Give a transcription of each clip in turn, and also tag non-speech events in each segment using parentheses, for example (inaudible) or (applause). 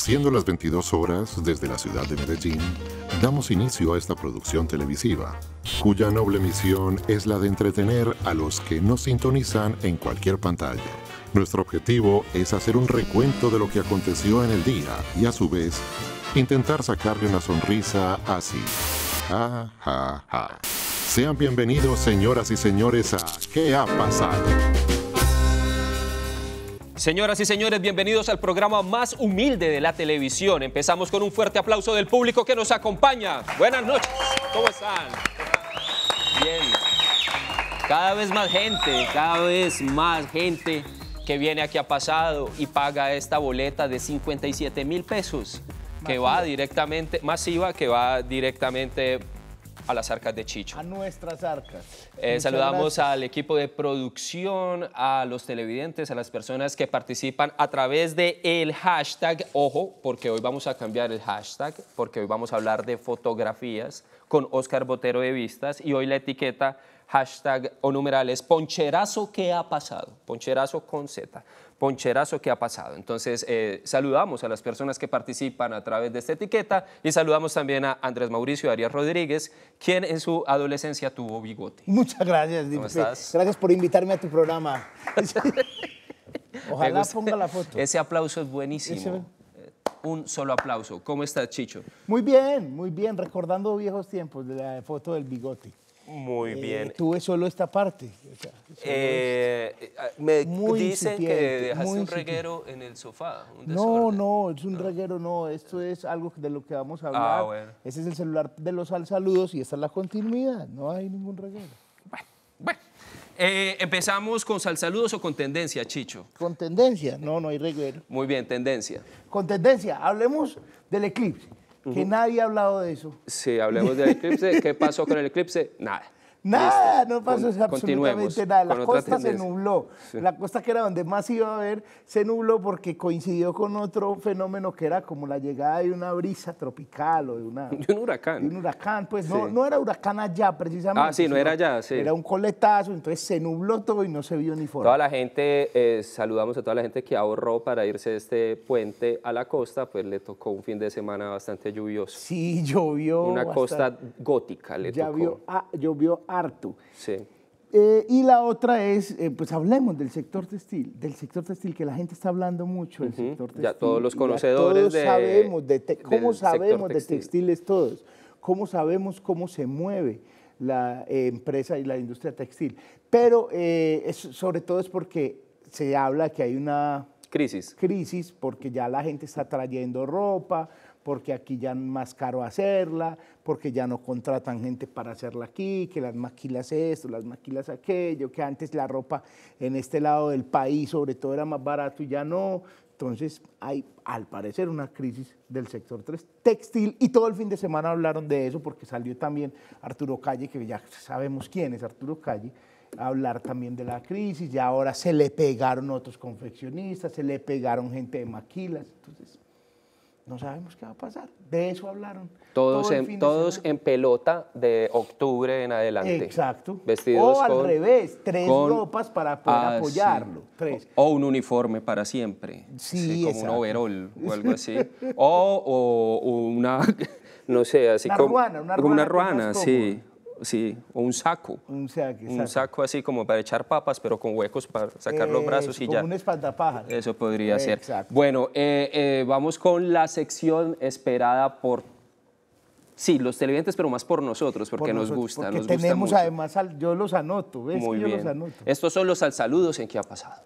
Siendo las 22 horas desde la ciudad de Medellín, damos inicio a esta producción televisiva, cuya noble misión es la de entretener a los que nos sintonizan en cualquier pantalla. Nuestro objetivo es hacer un recuento de lo que aconteció en el día y a su vez intentar sacarle una sonrisa así. Ja, ja, ja. Sean bienvenidos señoras y señores a ¿Qué ha pasado? Señoras y señores, bienvenidos al programa más humilde de la televisión. Empezamos con un fuerte aplauso del público que nos acompaña. Buenas noches, ¿cómo están? Bien. Cada vez más gente, cada vez más gente que viene aquí a pasado y paga esta boleta de 57 mil pesos que va directamente, masiva, que va directamente a las arcas de Chicho. A nuestras arcas. Eh, saludamos al equipo de producción, a los televidentes, a las personas que participan a través de el hashtag. Ojo, porque hoy vamos a cambiar el hashtag, porque hoy vamos a hablar de fotografías con Oscar Botero de Vistas y hoy la etiqueta hashtag o numeral es poncherazo que ha pasado, poncherazo con Z poncherazo que ha pasado. Entonces, eh, saludamos a las personas que participan a través de esta etiqueta y saludamos también a Andrés Mauricio Arias Rodríguez, quien en su adolescencia tuvo bigote. Muchas gracias, Gracias por invitarme a tu programa. (laughs) Ojalá ponga la foto. Ese aplauso es buenísimo. Eh, un solo aplauso. ¿Cómo estás, Chicho? Muy bien, muy bien, recordando viejos tiempos de la foto del bigote. Muy eh, bien. Tuve solo esta parte. Eh, me dicen que dejaste un reguero en el sofá. no, no, es un ah. reguero, no. Esto es algo de lo que vamos a ah, hablar. Ese es el celular de los al saludos y esta es la continuidad. No hay ningún reguero. Bueno, bueno. Eh, empezamos con saludos o con tendencia, Chicho. Con tendencia, no, no hay reguero. Muy bien, tendencia. Con tendencia, hablemos del eclipse que nadie ha hablado de eso. Sí, hablemos del eclipse. ¿Qué pasó con el eclipse? Nada. Nada, no pasó absolutamente nada. La costa se nubló. La costa que era donde más iba a haber, se nubló porque coincidió con otro fenómeno que era como la llegada de una brisa tropical o de, una, (laughs) un huracán. un huracán, pues no, era huracán allá precisamente. Ah, sí, no era allá, sí. Era un coletazo, entonces se nubló todo y no se vio ni forma. Toda la gente, eh, saludamos a toda la gente que ahorró para irse de este puente a la costa, pues le tocó un fin de semana bastante lluvioso. Sí, llovió. Una costa gótica le tocó. Vio ah, llovió eh, y la otra es, eh, pues hablemos del sector textil, del sector textil que la gente está hablando mucho, del sector textil. Ya todos los conocedores de, sabemos cómo sabemos de textiles todos, cómo sabemos cómo se mueve la eh, empresa y la industria textil. Pero sobre todo es porque se habla que hay una crisis, crisis porque ya la gente está trayendo ropa, porque aquí ya es más caro hacerla, porque ya no contratan gente para hacerla aquí, que las maquilas esto, las maquilas aquello, que antes la ropa en este lado del país sobre todo era más barato y ya no. Entonces hay, al parecer, una crisis del sector textil y todo el fin de semana hablaron de eso porque salió también Arturo Calle, que ya sabemos quién es Arturo Calle, a hablar también de la crisis y ahora se le pegaron otros confeccionistas, se le pegaron gente de maquilas. Entonces, no sabemos qué va a pasar. De eso hablaron. Todos, en, todos en pelota de octubre en adelante. Exacto. Vestidos o al revés, tres ropas para poder ah, apoyarlo. O, un uniforme para siempre. Sí, Como un overol o (laughs) algo así. o, una, (laughs) no sé, así como... una Una ruana, sí. Sí, o un saco. Un saco, así como para echar papas, pero con huecos para sacar los brazos y ya. Como un espantapájaros. Eso podría ser. Bueno, eh, eh, vamos con la sección esperada por Sí, los televidentes, pero más por nosotros, porque nos gusta. Porque tenemos además, yo los anoto, ¿ves? Muy yo bien. Los anoto. Estos son los al saludos en que ha pasado.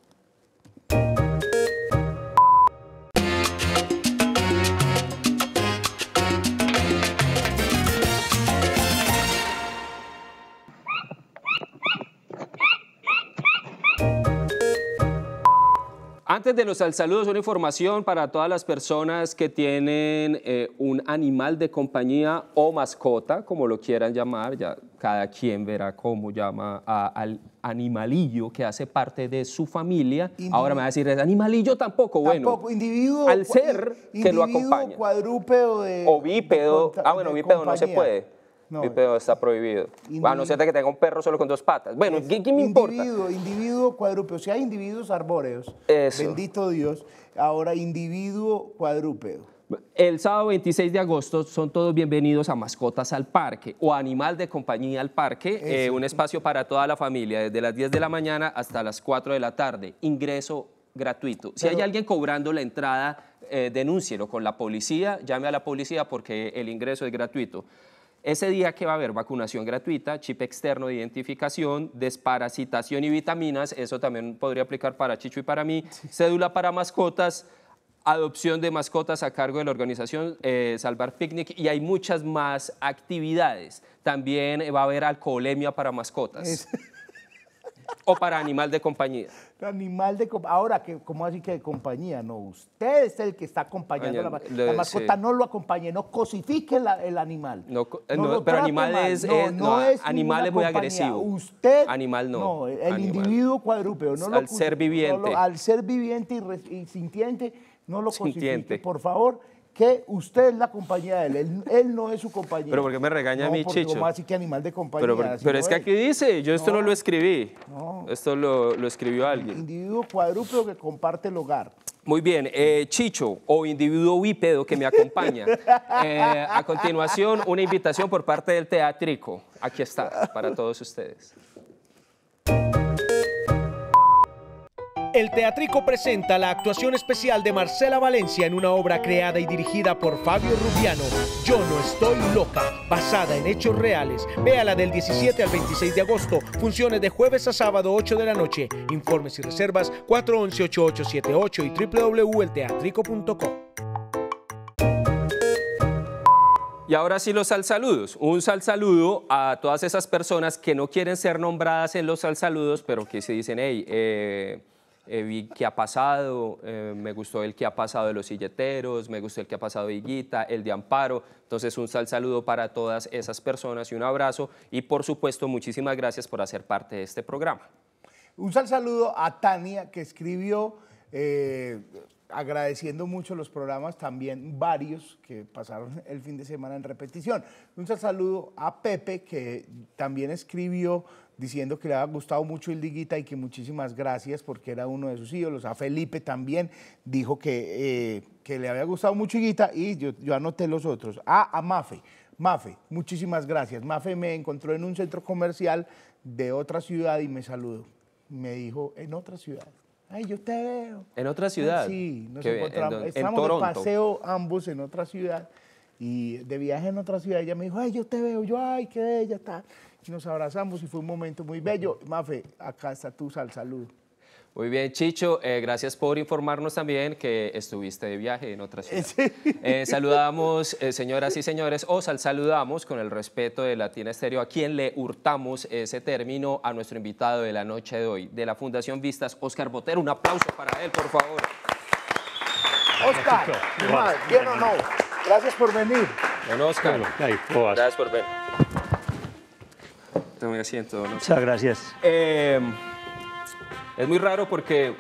Antes de los saludos, una información para todas las personas que tienen eh, un animal de compañía o mascota, como lo quieran llamar, ya cada quien verá cómo llama al animalillo que hace parte de su familia. Ahora me va a decir, animalillo tampoco? Bueno, individuo. Al ser que lo acompaña. cuadrúpedo de... O bípedo. ah, bueno, bípedo no se puede no, pedo está eh, prohibido. Bueno, no que tenga un perro solo con dos patas. Bueno, me importa? Individuo, individuo cuadrúpedo. Si hay individuos arbóreos, bendito Dios, ahora individuo cuadrúpedo. El sábado 26 de agosto son todos bienvenidos a Mascotas al Parque o Animal de Compañía al Parque, eh, un espacio para toda la familia, desde las 10 de la mañana hasta las 4 de la tarde. Ingreso gratuito. Si hay alguien cobrando la entrada, eh, denúncielo con la policía, llame a la policía porque el ingreso es gratuito. Ese día que va a haber vacunación gratuita, chip externo de identificación, desparasitación y vitaminas, eso también podría aplicar para Chicho y para mí, cédula para mascotas, adopción de mascotas a cargo de la organización eh, Salvar Picnic y hay muchas más actividades. También va a haber alcoholemia para mascotas o para animal de compañía. Animal de compañía. Ahora, que ¿cómo así que de compañía? No, usted es el que está acompañando a la, la mascota. No lo acompañe, no cosifique el animal. Eh, pero animal es, muy agresivo. Usted. Animal no. el individuo cuadrúpedo. No al ser viviente. al ser viviente y, sintiente, no lo cosifique, sintiente. por favor que usted es la compañía de él, él, no es su compañero. Pero porque me regaña mi a mí, Chicho. así que animal de compañía. Pero, es, que aquí dice, yo esto no, lo escribí, esto lo, escribió alguien. Individuo cuadrúpedo que comparte el hogar. Muy bien, eh, Chicho, o individuo bípedo que me acompaña. (laughs) Eh, a continuación, una invitación por parte del Teatrico. Aquí está, para todos ustedes. El Teatrico presenta la actuación especial de Marcela Valencia en una obra creada y dirigida por Fabio Rubiano, Yo no estoy loca, basada en hechos reales. Véala del 17 al 26 de agosto, funciones de jueves a sábado 8 de la noche. Informes y reservas 411-8878 y www.elteatrico.com. Y ahora sí los saludos. Un salsaludo a todas esas personas que no quieren ser nombradas en los salsaludos, pero que se dicen, hey, eh, eh, vi qué ha pasado, eh, me gustó el que ha pasado de los silleteros, me gustó el que ha pasado de Higuita, el de Amparo. Entonces, un sal saludo para todas esas personas y un abrazo. Y por supuesto, muchísimas gracias por hacer parte de este programa. Un sal saludo a Tania, que escribió eh, agradeciendo mucho los programas, también varios que pasaron el fin de semana en repetición. Un saludo a Pepe, que también escribió diciendo que le había gustado mucho el Liguita y que muchísimas gracias porque era uno de sus ídolos. A Felipe también dijo que, eh, que le había gustado mucho Higuita y yo, anoté los otros. a Mafe. Mafe, muchísimas gracias. Mafe me encontró en un centro comercial de otra ciudad y me saludó. Me dijo, en otra ciudad. Ay, yo te veo. ¿En otra ciudad? Sí, nos encontramos. Estamos de paseo ambos en otra ciudad y de viaje en otra ciudad. Ella me dijo, ay, yo te veo. Yo, ay, qué bella está nos abrazamos y fue un momento muy bello. Mafe, acá está tú sal, saludo. Muy bien, Chicho, eh, gracias por informarnos también que estuviste de viaje en otra ciudad. (laughs) Eh, saludamos, eh, señoras y señores, o sal saludamos con el respeto de Latina Estéreo a quien le hurtamos ese término a nuestro invitado de la noche de hoy, de la Fundación Vistas, Oscar Botero. Un aplauso para él, por favor. Oscar, bien o no, gracias por venir. Don Oscar, gracias por venir. Muchas gracias. Eh, es muy raro porque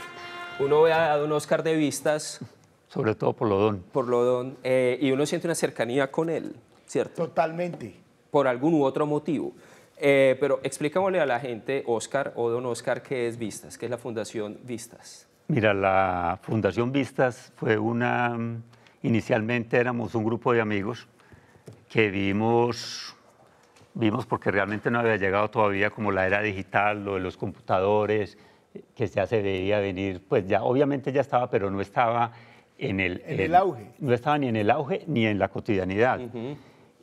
uno ve a Don Oscar de vistas. Sobre todo por Lodón. Por Lodón. Eh, y uno siente una cercanía con él, ¿cierto? Totalmente. Por algún u otro motivo. Eh, pero explícamole a la gente, Oscar o Don Oscar, qué es Vistas, qué es la Fundación Vistas. Mira, la Fundación Vistas fue una... Mm, inicialmente éramos un grupo de amigos que vimos vimos porque realmente no había llegado todavía como la era digital, lo de los computadores, que ya se veía venir, pues ya obviamente ya estaba, pero no estaba en el, en el, auge. No estaba ni en el auge ni en la cotidianidad.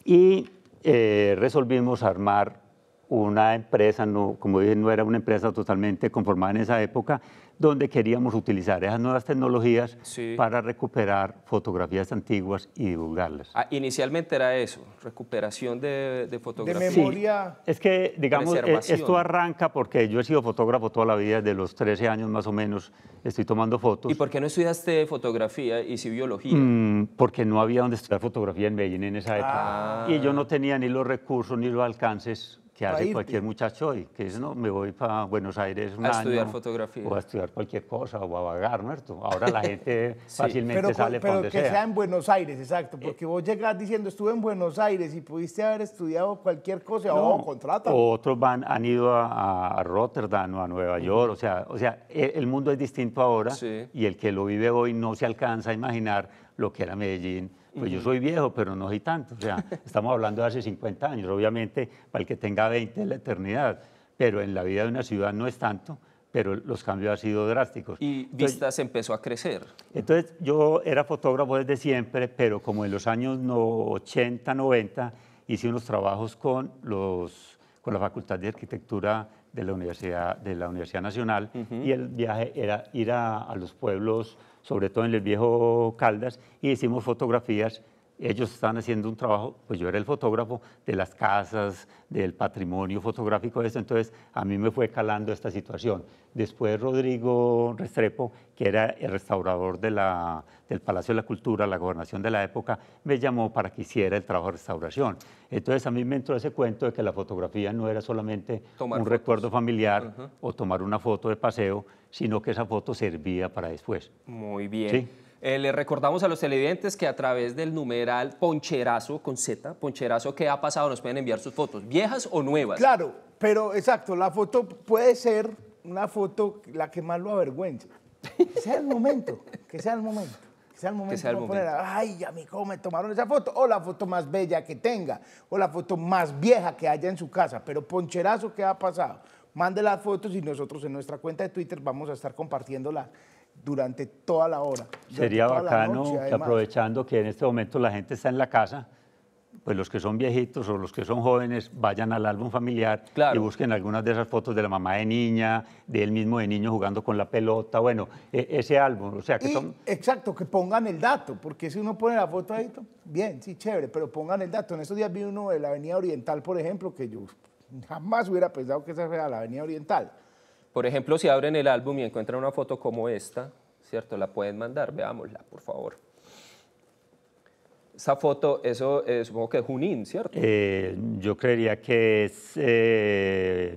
Y eh, resolvimos armar una empresa, no, como dije, no era una empresa totalmente conformada en esa época, donde queríamos utilizar esas nuevas tecnologías para recuperar fotografías antiguas y divulgarlas. Ah, inicialmente era eso, recuperación de, de fotografías. De memoria. Es que, digamos, eh, esto arranca porque yo he sido fotógrafo toda la vida, desde los 13 años más o menos estoy tomando fotos. ¿Y por qué no estudiaste fotografía y si biología? Mm, porque no había donde estudiar fotografía en Medellín en esa época. Ah. Y yo no tenía ni los recursos ni los alcances que hace cualquier muchacho hoy, que es, no, me voy para Buenos Aires un a estudiar fotografía. O a estudiar cualquier cosa, o a vagar, ¿no Ahora la (laughs) gente fácilmente pero, sale para donde sea. Pero que sea en Buenos Aires, exacto, eh, porque vos llegas diciendo, estuve en Buenos Aires y pudiste haber estudiado cualquier cosa, o oh, contrata. Otros van, han ido a, Rotterdam o a Nueva York, o sea, o sea e, el, mundo es distinto ahora y el que lo vive hoy no se alcanza a imaginar lo que era Medellín, pues yo soy viejo, pero no soy tanto. O sea, (laughs) estamos hablando de hace 50 años. Obviamente, para el que tenga 20 es la eternidad. Pero en la vida de una ciudad no es tanto, pero los cambios han sido drásticos. Y Vistas empezó a crecer. Entonces, yo era fotógrafo desde siempre, pero como en los años 80, 90, hice unos trabajos con, los, con la Facultad de Arquitectura de la Universidad, de la Universidad Nacional y el viaje era ir a, a los pueblos sobre todo en el viejo Caldas, y hicimos fotografías ellos estaban haciendo un trabajo, pues yo era el fotógrafo de las casas, del patrimonio fotográfico entonces a mí me fue calando esta situación. Después Rodrigo Restrepo, que era el restaurador de la, del Palacio de la Cultura, la gobernación de la época, me llamó para que hiciera el trabajo de restauración. Entonces a mí me entró ese cuento de que la fotografía no era solamente un recuerdo familiar o tomar una foto de paseo, sino que esa foto servía para después. Muy bien. ¿Sí? Eh, le recordamos a los televidentes que a través del numeral Poncherazo con Z, Poncherazo, ¿qué ha pasado? Nos pueden enviar sus fotos, viejas o nuevas. Claro, pero exacto, la foto puede ser una foto la que más lo avergüenza. Que sea el momento, que sea el momento. Que sea el momento. Que Ay, amigo, me tomaron esa foto. O la foto más bella que tenga. O la foto más vieja que haya en su casa. Pero poncherazo, ¿qué ha pasado? Mande las fotos y nosotros en nuestra cuenta de Twitter vamos a estar compartiéndolas durante toda la hora. Sería bacano aprovechando que en este momento la gente está en la casa, pues los que son viejitos o los que son jóvenes vayan al álbum familiar y busquen algunas de esas fotos de la mamá de niña, de él mismo de niño jugando con la pelota, bueno, e, ese álbum, o sea que Exacto, que pongan el dato, porque si uno pone la foto ahí, bien, sí, chévere, pero pongan el dato. En estos días vi uno de la Avenida Oriental, por ejemplo, que yo jamás hubiera pensado que esa era la Avenida Oriental. Por ejemplo, si abren el álbum y encuentran una foto como esta, ¿cierto? La pueden mandar, veámosla, por favor. Esa foto, eso eh, supongo que es Junín, ¿cierto? Eh, yo creería que es eh,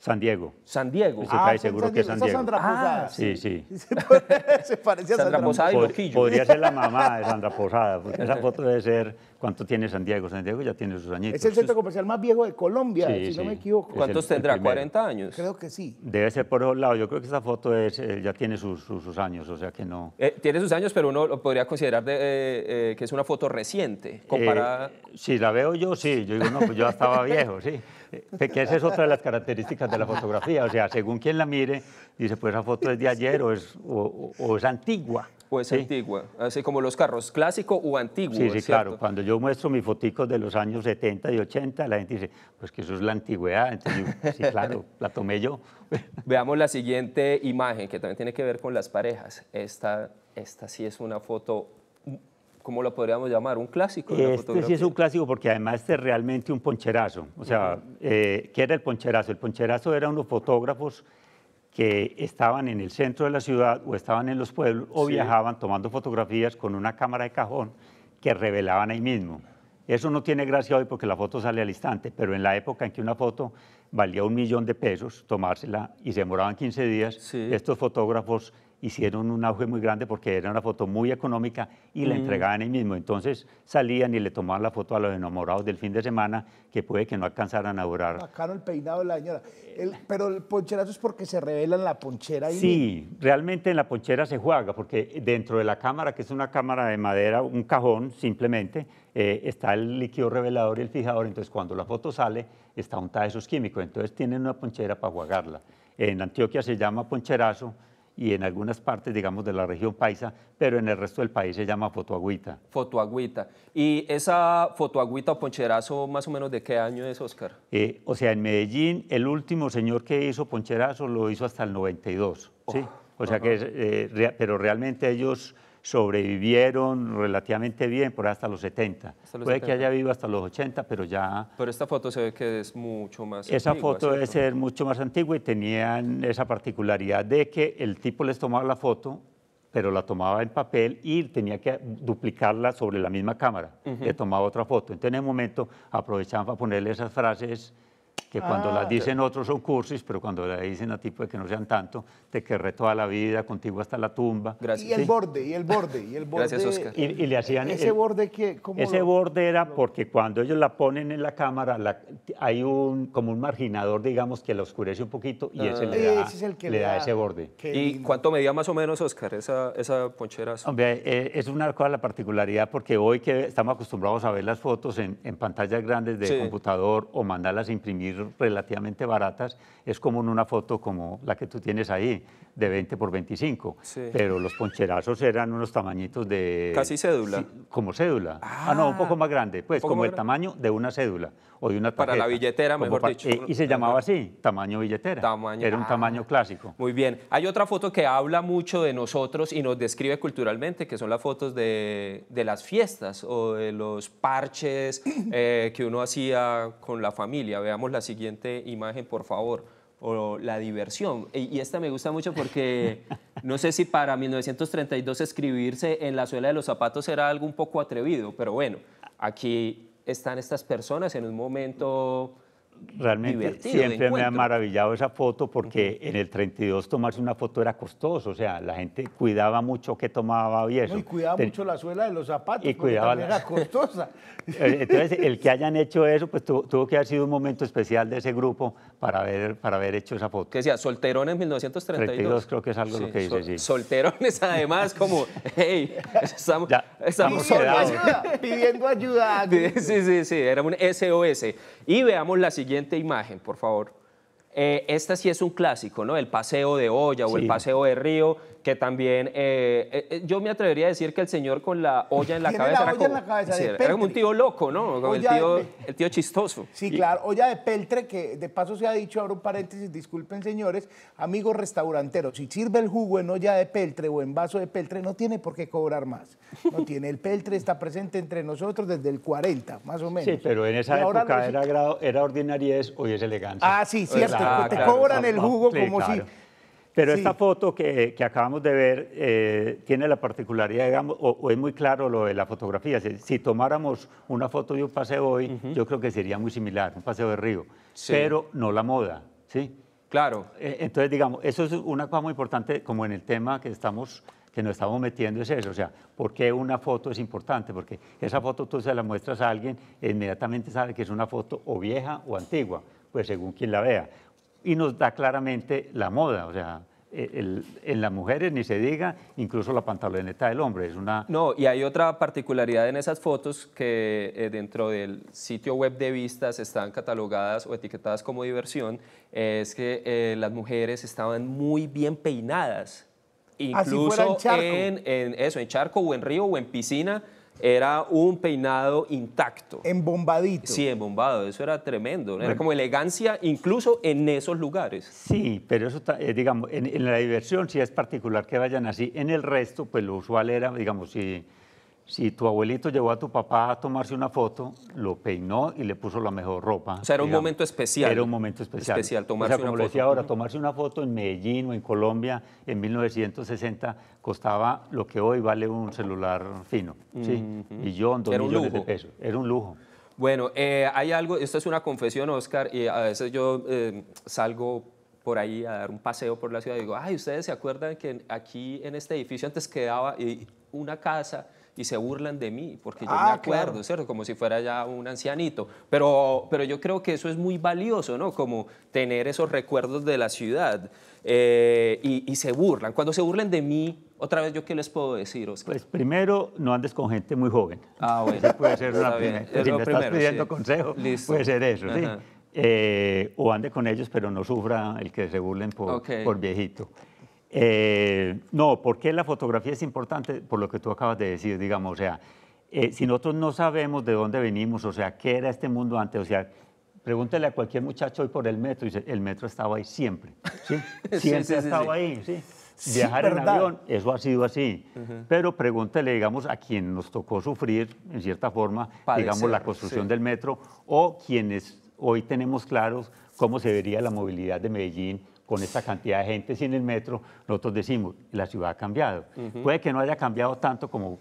San Diego. San Diego. ah, seguro que es San Diego. Sandra ah, Posada. sí, sí. (laughs) se parecía a Sandra, Posada y Podría ser la mamá de (laughs) Sandra Posada, esa foto debe ser. ¿Cuánto tiene San Diego? San Diego ya tiene sus añitos. Es el centro comercial más viejo de Colombia, si no me equivoco. ¿Cuántos tendrá? ¿40 años? Creo que sí. Debe ser por otro lado. Yo creo que esa foto es, eh, ya tiene sus, años, o sea que no. Eh, tiene sus años, pero uno lo podría considerar eh, que es una foto reciente comparada. si la veo yo, sí. Yo digo, no, pues yo ya estaba viejo, sí. Eh, que esa es otra de las características de la fotografía. O sea, según quien la mire, dice, pues esa foto es de ayer o es, o, es antigua. O es antigua, así como los carros, clásico o antiguo. Sí, sí, claro. Cuando yo muestro mis foticos de los años 70 y 80, la gente dice, pues que eso es la antigüedad. Entonces, sí, claro, la tomé yo. (laughs) Veamos la siguiente imagen, que también tiene que ver con las parejas. Esta, esta sí es una foto ¿cómo lo podríamos llamar? ¿Un clásico? De este sí es un clásico porque además este es realmente un poncherazo. O sea, eh, ¿qué era el poncherazo? El poncherazo eran unos fotógrafos que estaban en el centro de la ciudad o estaban en los pueblos o viajaban tomando fotografías con una cámara de cajón que revelaban ahí mismo. Eso no tiene gracia hoy porque la foto sale al instante, pero en la época en que una foto valía un millón de pesos tomársela y se demoraban 15 días, estos fotógrafos hicieron un auge muy grande porque era una foto muy económica y la mm. entregaban ahí mismo. Entonces salían y le tomaban la foto a los enamorados del fin de semana que puede que no alcanzaran a durar. Bacano el peinado de la señora. pero el poncherazo es porque se revela en la ponchera. y. sí, realmente en la ponchera se juega porque dentro de la cámara, que es una cámara de madera, un cajón simplemente, eh, está el líquido revelador y el fijador. Entonces cuando la foto sale está untada de esos químicos. Entonces tienen una ponchera para jugarla. En Antioquia se llama poncherazo y en algunas partes, digamos, de la región paisa, pero en el resto del país se llama fotoagüita. Fotoagüita. ¿Y esa fotoagüita o poncherazo más o menos de qué año es, Oscar? Eh, o sea, en Medellín el último señor que hizo poncherazo lo hizo hasta el 92, ¿sí? Oh, o sea que, eh, pero realmente ellos sobrevivieron relativamente bien por hasta los 70. Puede que haya vivido hasta los 80, pero ya... Pero esta foto se ve que es mucho más Esa foto debe ser mucho más antigua y tenían esa particularidad de que el tipo les tomaba la foto, pero la tomaba en papel y tenía que duplicarla sobre la misma cámara. Uh Le tomaba otra foto. Entonces, en ese momento aprovechaban para ponerle esas frases que cuando las ah, dicen otros son cursis, pero cuando la dicen a ti puede que no sean tanto, te querré toda la vida, contigo hasta la tumba. Gracias. Y el borde, y el borde, y el borde. Gracias, Oscar. Y, le hacían... ¿E-, ¿Ese borde que Ese borde era porque cuando ellos la ponen en la cámara, hay un, como un marginador, digamos, que la oscurece un poquito y ese, le ah. da, es el que le da, ese borde. ¿Y cuánto medía más o menos, Oscar, esa, esa ponchera? Hombre, eh, es una cosa la particularidad porque hoy que estamos acostumbrados a ver las fotos en, pantallas grandes de computador o mandarlas a imprimir relativamente baratas, es como en una foto como la que tú tienes ahí, de 20 por 25. Pero los poncherazos eran unos tamañitos de... Casi cédula. como cédula. Ah, no, un ah. poco más grande, pues como el tamaño de una cédula o una Para la billetera, mejor dicho. y eh, se llamaba así, tamaño billetera. Era un ah, tamaño clásico. Muy bien. Hay otra foto que habla mucho de nosotros y nos describe culturalmente, que son las fotos de, las fiestas o de los parches (clears throat) eh, que uno hacía con la familia. Veamos la siguiente imagen, por favor o la diversión. Y, esta me gusta mucho porque (laughs) no sé si para 1932 escribirse en la suela de los zapatos era algo un poco atrevido, pero bueno, aquí están estas personas en un momento realmente siempre me ha maravillado esa foto porque en el 32 tomarse una foto era costoso, o sea, la gente cuidaba mucho que tomaba y eso. y cuidaba mucho la suela de los zapatos, y cuidaba era costosa. (laughs) Eh, entonces, el que hayan hecho eso, pues tuvo que haber sido un momento especial de ese grupo para haber, para haber hecho esa foto. Que decía, solterones 1932. creo que es algo lo que dice, Solterones además como, (laughs) hey, estamos, estamos pidiendo, ayuda, pidiendo ayuda. (laughs) Sí, sí, sí, era un SOS. Y veamos la siguiente siguiente imagen, por favor. Eh, esta sí es un clásico, ¿no? El paseo de olla o el paseo de río, que también, eh, eh, yo me atrevería a decir que el señor con la olla en la cabeza, la olla en la cabeza era un tío loco, ¿no? el, tío, chistoso. Sí, claro, olla de peltre, que de paso se ha dicho, abro un paréntesis, disculpen señores, amigos restauranteros, si sirve el jugo en olla de peltre o en vaso de peltre, no tiene por qué cobrar más. No tiene, el peltre está presente entre nosotros desde el 40, más o menos. Sí, pero en esa época era, grado, era ordinariez, hoy es elegancia. Ah, sí, pues cierto, te cobran el jugo como si pero esta foto que, acabamos de ver eh, tiene la particularidad, digamos, o, es muy claro lo de la fotografía. Si, tomáramos una foto de un paseo hoy, yo creo que sería muy similar, un paseo de río, pero no la moda, ¿sí? Claro. E, entonces, digamos, eso es una cosa muy importante como en el tema que estamos que nos estamos metiendo es eso, o sea, ¿por qué una foto es importante? Porque esa foto tú se la muestras a alguien, inmediatamente sabe que es una foto o vieja o antigua, pues según quien la vea y nos da claramente la moda, o sea, en las mujeres ni se diga, incluso la pantaloneta del hombre. Es una... No, y hay otra particularidad en esas fotos que eh, dentro del sitio web de vistas están catalogadas o etiquetadas como diversión, es que eh, las mujeres estaban muy bien peinadas, incluso eso, en charco o en río o en piscina era un peinado intacto. Embombadito. Sí, embombado, eso era tremendo. Era como elegancia incluso en esos lugares. Sí, pero eso, eh, digamos, en, la diversión sí es particular que vayan así. En el resto, pues lo usual era, digamos, si si tu abuelito llevó a tu papá a tomarse una foto, lo peinó y le puso la mejor ropa. O sea, era un momento especial. Era un momento especial. Especial, tomarse o sea, una foto. ahora, tomarse una foto en Medellín o en Colombia en 1960 costaba lo que hoy vale un celular fino, ¿sí? Y yo, era millones un lujo. de pesos. Era un lujo. Bueno, eh, hay algo, esto es una confesión, Oscar, y a veces yo eh, salgo por ahí a dar un paseo por la ciudad y digo, ay, ¿ustedes se acuerdan que aquí en este edificio antes quedaba eh, una casa y se burlan de mí, porque yo me ah, acuerdo, ¿cierto? Como si fuera ya un ancianito. Pero, pero yo creo que eso es muy valioso, ¿no? Como tener esos recuerdos de la ciudad. Eh, y, se burlan. Cuando se burlen de mí, otra vez, ¿yo qué les puedo decir, Pues primero, no andes con gente muy joven. Ah, bueno. puede ser (laughs) una primera. si me estás pidiendo consejo, puede ser eso, ¿sí? Eh, o ande con ellos, pero no sufra el que se burlen por, por viejito. Eh, no, ¿por qué la fotografía es importante? Por lo que tú acabas de decir, digamos, o sea, eh, si nosotros no sabemos de dónde venimos, o sea, qué era este mundo antes, o sea, pregúntele a cualquier muchacho hoy por el metro, y dice, el metro estaba ahí siempre, ¿sí? (laughs) Siempre ha estado ahí, Viajar en avión, eso ha sido así. Pero pregúntele, digamos, a quien nos tocó sufrir, en cierta forma, digamos, la construcción del metro, o quienes hoy tenemos claros cómo se vería la movilidad de Medellín con esta cantidad de gente sin el metro, nosotros decimos, la ciudad ha cambiado. Puede que no haya cambiado tanto como,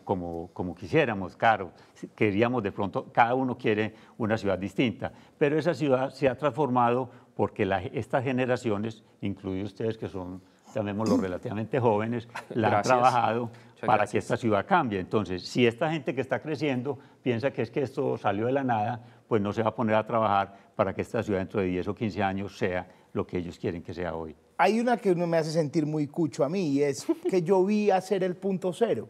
como, quisiéramos, claro, queríamos de pronto, cada uno quiere una ciudad distinta, pero esa ciudad se ha transformado porque estas generaciones, incluidos ustedes que son, los relativamente jóvenes, la han trabajado para que esta ciudad cambie. Entonces, si esta gente que está creciendo piensa que es que esto salió de la nada, pues no se va a poner a trabajar para que esta ciudad dentro de 10 o 15 años sea lo que ellos quieren que sea hoy. Hay una que me hace sentir muy cucho a mí y es que yo vi hacer el punto cero.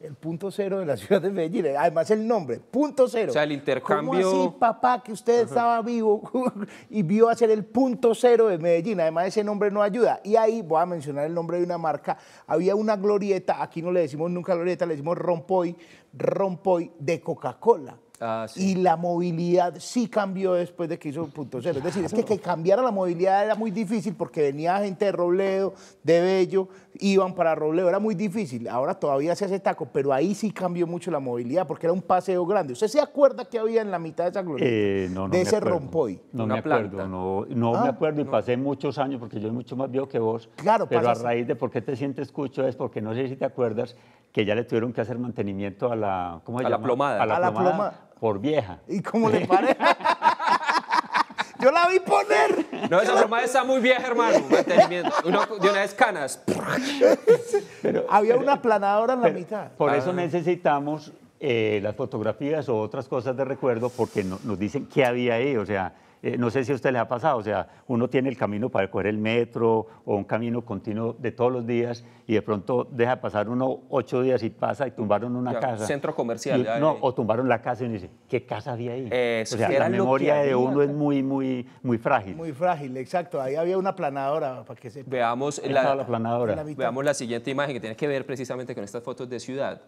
El punto cero de la ciudad de Medellín, además el nombre, punto cero. O sea, el intercambio. ¿Cómo así, papá, que usted estaba vivo (laughs) y vio hacer el punto cero de Medellín? Además, ese nombre no ayuda. Y ahí voy a mencionar el nombre de una marca. Había una glorieta, aquí no le decimos nunca glorieta, le decimos rompoy, rompoy de Coca-Cola Ah, y la movilidad sí cambió después de que hizo punto cero. Es decir, es que, que cambiara la movilidad era muy difícil porque venía gente de Robledo, de Bello, iban para Robledo, era muy difícil. Ahora todavía se hace taco, pero ahí sí cambió mucho la movilidad porque era un paseo grande. ¿Usted se acuerda que había en la mitad de esa gloria? Eh, no, no de ese rompoy. No me acuerdo, no, no me ah. acuerdo y pasé muchos años porque yo soy mucho más viejo que vos. Claro, Pero a raíz de por qué te sientes escucho es porque no sé si te acuerdas que ya le tuvieron que hacer mantenimiento a la. ¿cómo se La plomada. A la plomada. Por vieja. ¿Y cómo le (laughs) parece? Yo la vi poner. No, esa broma está muy vieja, hermano. de una vez Pero, Había una aplanadora en la mitad. Por eso ah. necesitamos eh, las fotografías o otras cosas de recuerdo porque nos dicen qué había ahí. O sea, eh, no sé si a usted le ha pasado, o sea, uno tiene el camino para coger el metro o un camino continuo de todos los días y de pronto deja pasar uno ocho días y pasa y tumbaron una casa. Centro comercial. no, eh. o tumbaron la casa y uno dice, ¿qué casa había ahí? o sea, la memoria de uno es muy, muy, muy frágil. Muy frágil, exacto. Ahí había una planadora para que se... Veamos la, planadora. Veamos la siguiente imagen que tiene que ver precisamente con estas fotos de ciudad.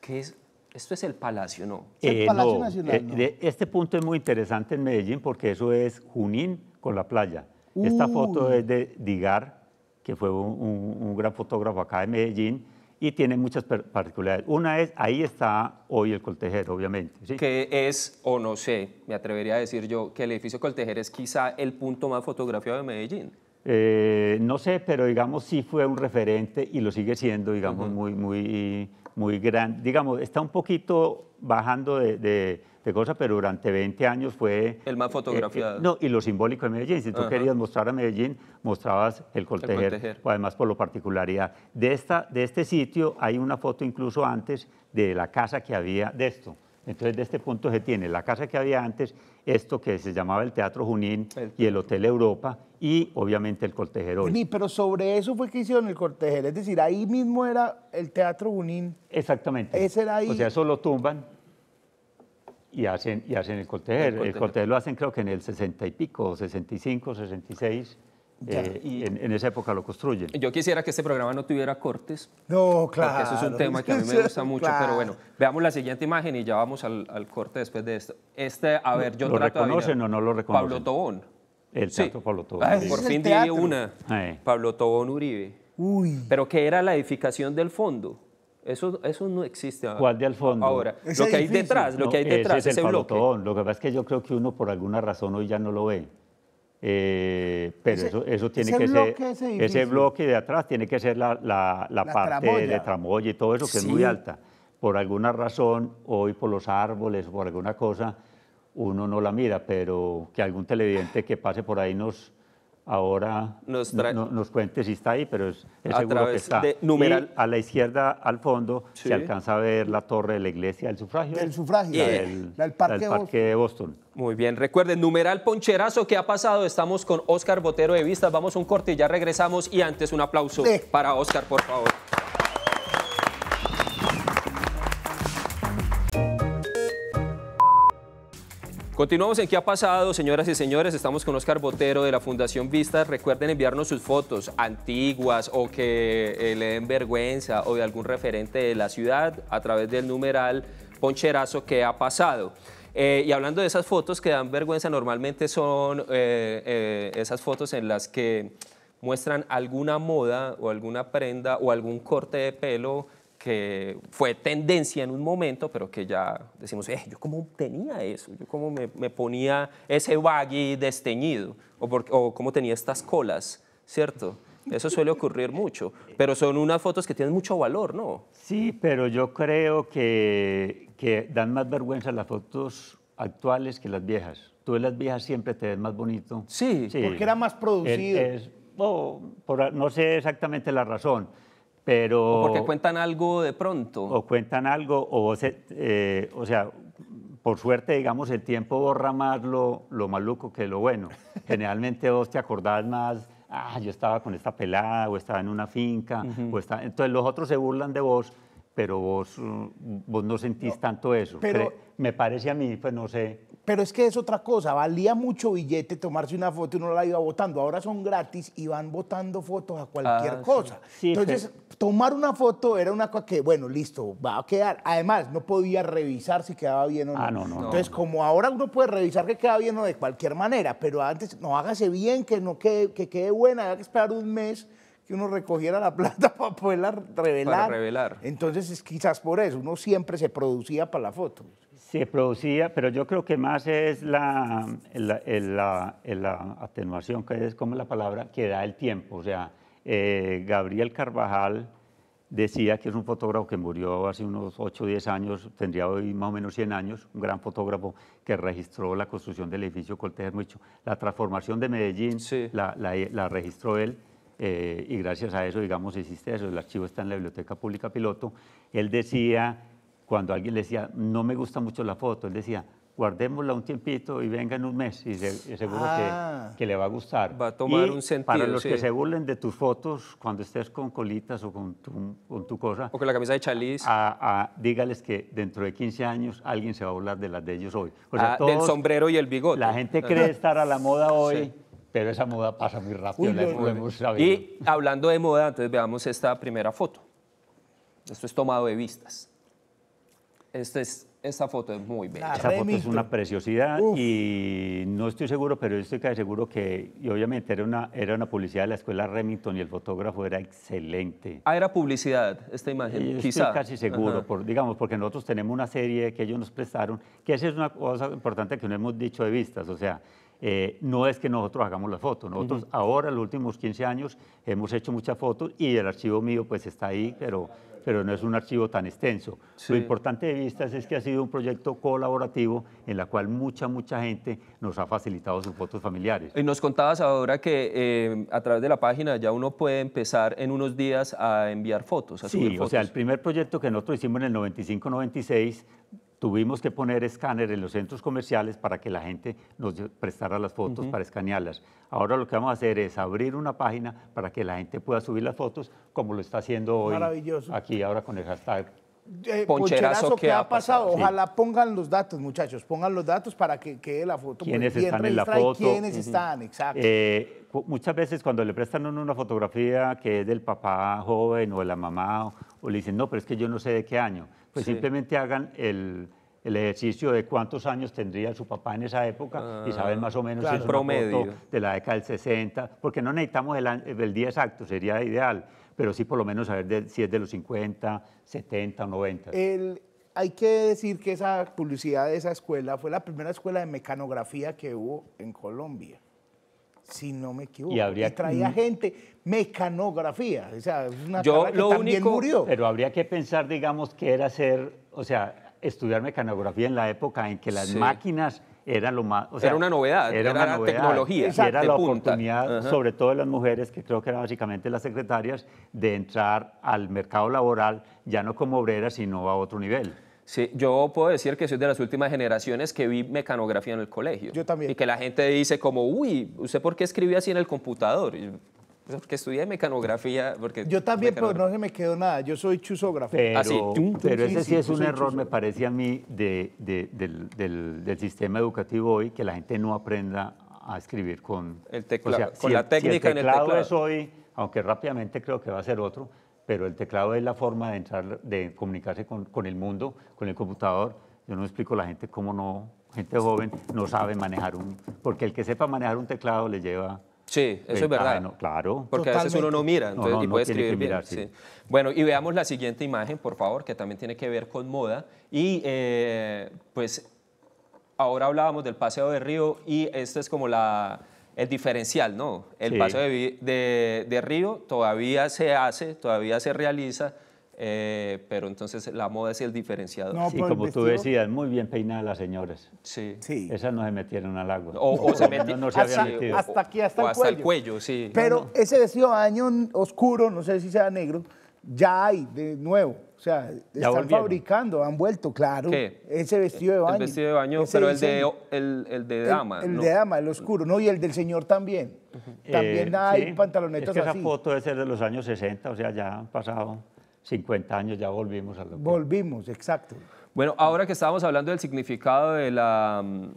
¿Qué es esto es el Palacio, ¿no? Eh, el Palacio Nacional. Eh, no. este punto es muy interesante en Medellín porque eso es Junín con la playa. Esta foto es de Digar, que fue un, gran fotógrafo acá de Medellín. Y tiene muchas particularidades. Una es, ahí está hoy el Coltejer, obviamente. ¿sí? Que es, o no sé, me atrevería a decir yo, que el edificio Coltejer es quizá el punto más fotografiado de Medellín. Eh, no sé, pero digamos sí fue un referente y lo sigue siendo, digamos, muy, muy muy grande. Digamos, está un poquito bajando de, cosas, pero durante 20 años fue... El más eh, eh, fotografiado. no, y lo simbólico de Medellín. Si tú querías mostrar a Medellín, mostrabas el coltejer, Además, por la particularidad. De, esta, de este sitio hay una foto incluso antes de la casa que había de esto. Entonces, de este punto se tiene la casa que había antes, esto que se llamaba el Teatro Junín y el Hotel Europa y obviamente el cortejero. Sí, pero sobre eso fue que hicieron el cortejero, es decir, ahí mismo era el Teatro Junín. Exactamente. Ese era ahí. O sea, eso lo tumban y hacen, el cortejero. El cortejero lo hacen creo que en el 60 y pico, 65, 66. Eh, y en, esa época lo construyen. Yo quisiera que este programa no tuviera cortes. No, claro. Porque eso es un tema que a mí me (laughs) gusta mucho. Pero bueno, veamos la siguiente imagen y ya vamos al, corte después de esto. Este, a ver, yo ¿Lo reconocen o no lo reconocen? Pablo Tobón. El Pablo Tobón. Ah, por fin di una. Pablo Tobón Uribe. Uy. Pero que era la edificación del fondo. Eso, eso no existe ¿Cuál de al fondo? Ahora, lo que hay detrás, lo que hay detrás, ese, es el Pablo Tobón Lo que pasa es que yo creo que uno por alguna razón hoy ya no lo ve. Eh, pero ese, eso, tiene que ser, ese, bloque de atrás tiene que ser la, parte de tramoya y todo eso que es muy alta. Por alguna razón, hoy por los árboles, o por alguna cosa, uno no la mira, pero que algún televidente que pase por ahí nos, ahora nos, nos cuente si está ahí, pero es, seguro que está. De numeral... a la izquierda, al fondo, se alcanza a ver la torre de la iglesia del sufragio. Del sufragio. del, parque, de Boston. Muy bien, recuerden, numeral poncherazo que ha pasado. Estamos con Oscar Botero de Vistas. Vamos a un corte y ya regresamos. Y antes un aplauso para Oscar, por favor. Continuamos en qué ha pasado, señoras y señores. Estamos con Oscar Botero de la Fundación Vistas. Recuerden enviarnos sus fotos antiguas o que eh, le den vergüenza o de algún referente de la ciudad a través del numeral Poncherazo que ha pasado. Eh, y hablando de esas fotos que dan vergüenza, normalmente son eh, esas fotos en las que muestran alguna moda o alguna prenda o algún corte de pelo que fue tendencia en un momento, pero que ya decimos, eh, yo cómo tenía eso, yo cómo me, ponía ese baggy desteñido, o, o cómo tenía estas colas, ¿cierto? Eso suele ocurrir mucho, pero son unas fotos que tienen mucho valor, ¿no? Sí, pero yo creo que, que dan más vergüenza las fotos actuales que las viejas. Tú en las viejas siempre te ves más bonito. Sí, porque era más producido. Oh, no sé exactamente la razón pero, o porque cuentan algo de pronto. O cuentan algo, o, eh, o sea, por suerte, digamos, el tiempo borra más lo, lo maluco que lo bueno. (laughs) Generalmente vos te acordás más, ah, yo estaba con esta pelada, o estaba en una finca, o está, entonces los otros se burlan de vos, pero vos, mm, vos no sentís tanto eso. Pero, me parece a mí, pues no sé. Pero es que es otra cosa, valía mucho billete tomarse una foto y uno la iba votando. Ahora son gratis y van votando fotos a cualquier ah, cosa. Entonces, tomar una foto era una cosa que, bueno, listo, va a quedar. Además, no podía revisar si quedaba bien o no. Ah, no, no Entonces, como ahora uno puede revisar que queda bien o de cualquier manera, pero antes, no hágase bien, que no quede, que quede buena, hay que esperar un mes uno recogiera la (laughs) plata para poderla revelar. revelar. Entonces, es quizás por eso, uno siempre se producía para la foto. Se producía, pero yo creo que más es la, la, atenuación, que es como la palabra que da el tiempo. O sea, eh, Gabriel Carvajal decía que es un fotógrafo que murió hace unos 8 o 10 años, tendría hoy más o menos 100 años, un gran fotógrafo que registró la construcción del edificio Coltejer Mucho. La transformación de Medellín la registró él eh, y gracias a eso, digamos, existe eso, el archivo está en la Biblioteca Pública Piloto, él decía, cuando alguien le decía, no me gusta mucho la foto, él decía, guardémosla un tiempito y venga en un mes y, seguro que, ah. que, le va a gustar. Va a tomar un sentido. Para los que se burlen de tus fotos cuando estés con colitas o con tu, con tu cosa. O con la camisa de chaliz. dígales que dentro de 15 años alguien se va a burlar de las de ellos hoy. O sea, ah, del sombrero y el bigote. La gente cree estar a la moda hoy pero esa moda pasa muy rápido. Y hablando de moda, entonces veamos esta primera foto. Esto es tomado de vistas. Esta es, esta foto es muy bella. esa foto es una preciosidad y no estoy seguro, pero estoy casi seguro que, y obviamente era una, era una publicidad de la escuela Remington y el fotógrafo era excelente. Ah, era publicidad esta imagen, quizás. Estoy casi seguro, digamos, porque nosotros tenemos una serie que ellos nos prestaron, que esa es una cosa importante que no hemos dicho de vistas, o sea, eh, no es que nosotros hagamos las fotos. Nosotros ahora, los últimos 15 años, hemos hecho muchas fotos y el archivo mío pues está ahí, pero, pero no es un archivo tan extenso. Lo importante de Vistas es que ha sido un proyecto colaborativo en la cual mucha, mucha gente nos ha facilitado sus fotos familiares. Y nos contabas ahora que eh, a través de la página ya uno puede empezar en unos días a enviar fotos, fotos. Sí, o sea, el primer proyecto que nosotros hicimos en el 95-96 tuvimos que poner escáner en los centros comerciales para que la gente nos prestara las fotos para escanearlas. Ahora lo que vamos a hacer es abrir una página para que la gente pueda subir las fotos como lo está haciendo hoy Maravilloso. aquí ahora con el hashtag eh, poncherazo, que, ha pasado. Ojalá pongan los datos, muchachos, pongan los datos para que quede la foto. Pues, ¿Quiénes están en la foto? ¿Quiénes están? Exacto. Eh, muchas veces cuando le prestan una fotografía que es del papá joven o de la mamá o le dicen, no, pero es que yo no sé de qué año. Pues simplemente hagan el, el, ejercicio de cuántos años tendría su papá en esa época y ah, saben más o menos el promedio de la década del 60, porque no necesitamos el, el día exacto, sería ideal, pero sí por lo menos saber si es de los 50, 70 o 90. El, hay que decir que esa publicidad de esa escuela fue la primera escuela de mecanografía que hubo en Colombia. Si no me equivoco. Y, traía gente, mecanografía. O sea, es una Yo que Pero habría que pensar, digamos, que era ser, o sea, estudiar mecanografía en la época en que las máquinas eran lo más. era una novedad, era, una, tecnología. era la oportunidad, sobre todo de las mujeres, que creo que eran básicamente las secretarias, de entrar al mercado laboral ya no como obreras, sino a otro nivel. Sí, yo puedo decir que soy de las últimas generaciones que vi mecanografía en el colegio. Yo también. Y que la gente dice como, uy, ¿usted por qué escribía así en el computador? Y porque pues estudié mecanografía. Porque yo también, pero no se me quedó nada. Yo soy chusógrafo. Pero, ah, ese sí es un error, me parece a mí, del, sistema educativo hoy, que la gente no aprenda a escribir con, con la técnica en el en el teclado. Es hoy, aunque rápidamente creo que va a ser otro, pero el teclado es la forma de, entrar, de comunicarse con, con el mundo, con el computador. Yo no explico a la gente cómo no, gente joven no sabe manejar un, porque el que sepa manejar un teclado le lleva Sí, eso es verdad. claro. Porque a veces uno no mira entonces, y puede escribir Mirar, Bueno, y veamos la siguiente imagen, por favor, que también tiene que ver con moda. Y eh, pues ahora hablábamos del paseo de Río y esta es como la, el diferencial, ¿no? El paso de, río todavía se hace, todavía se realiza, eh, pero entonces la moda es el diferenciador. No, como tú decías, muy bien peinadas las señoras. Sí. sí. Esas no se metieron al agua. O, se metieron. hasta, habían Hasta aquí, hasta, o el, hasta cuello. el cuello. sí. Pero ese vestido año oscuro, no sé si sea negro, ya hay de nuevo. O sea, están fabricando, han vuelto, claro. Ese vestido de baño. El vestido de baño, pero el de, el, de, dama. El, de dama, el oscuro, ¿no? Y el del señor también. También eh, hay sí. pantalonetas es que Esa foto debe ser de los años 60, o sea, ya han pasado 50 años, ya volvimos a lo que... Volvimos, exacto. Bueno, ahora que estábamos hablando del significado de la mm,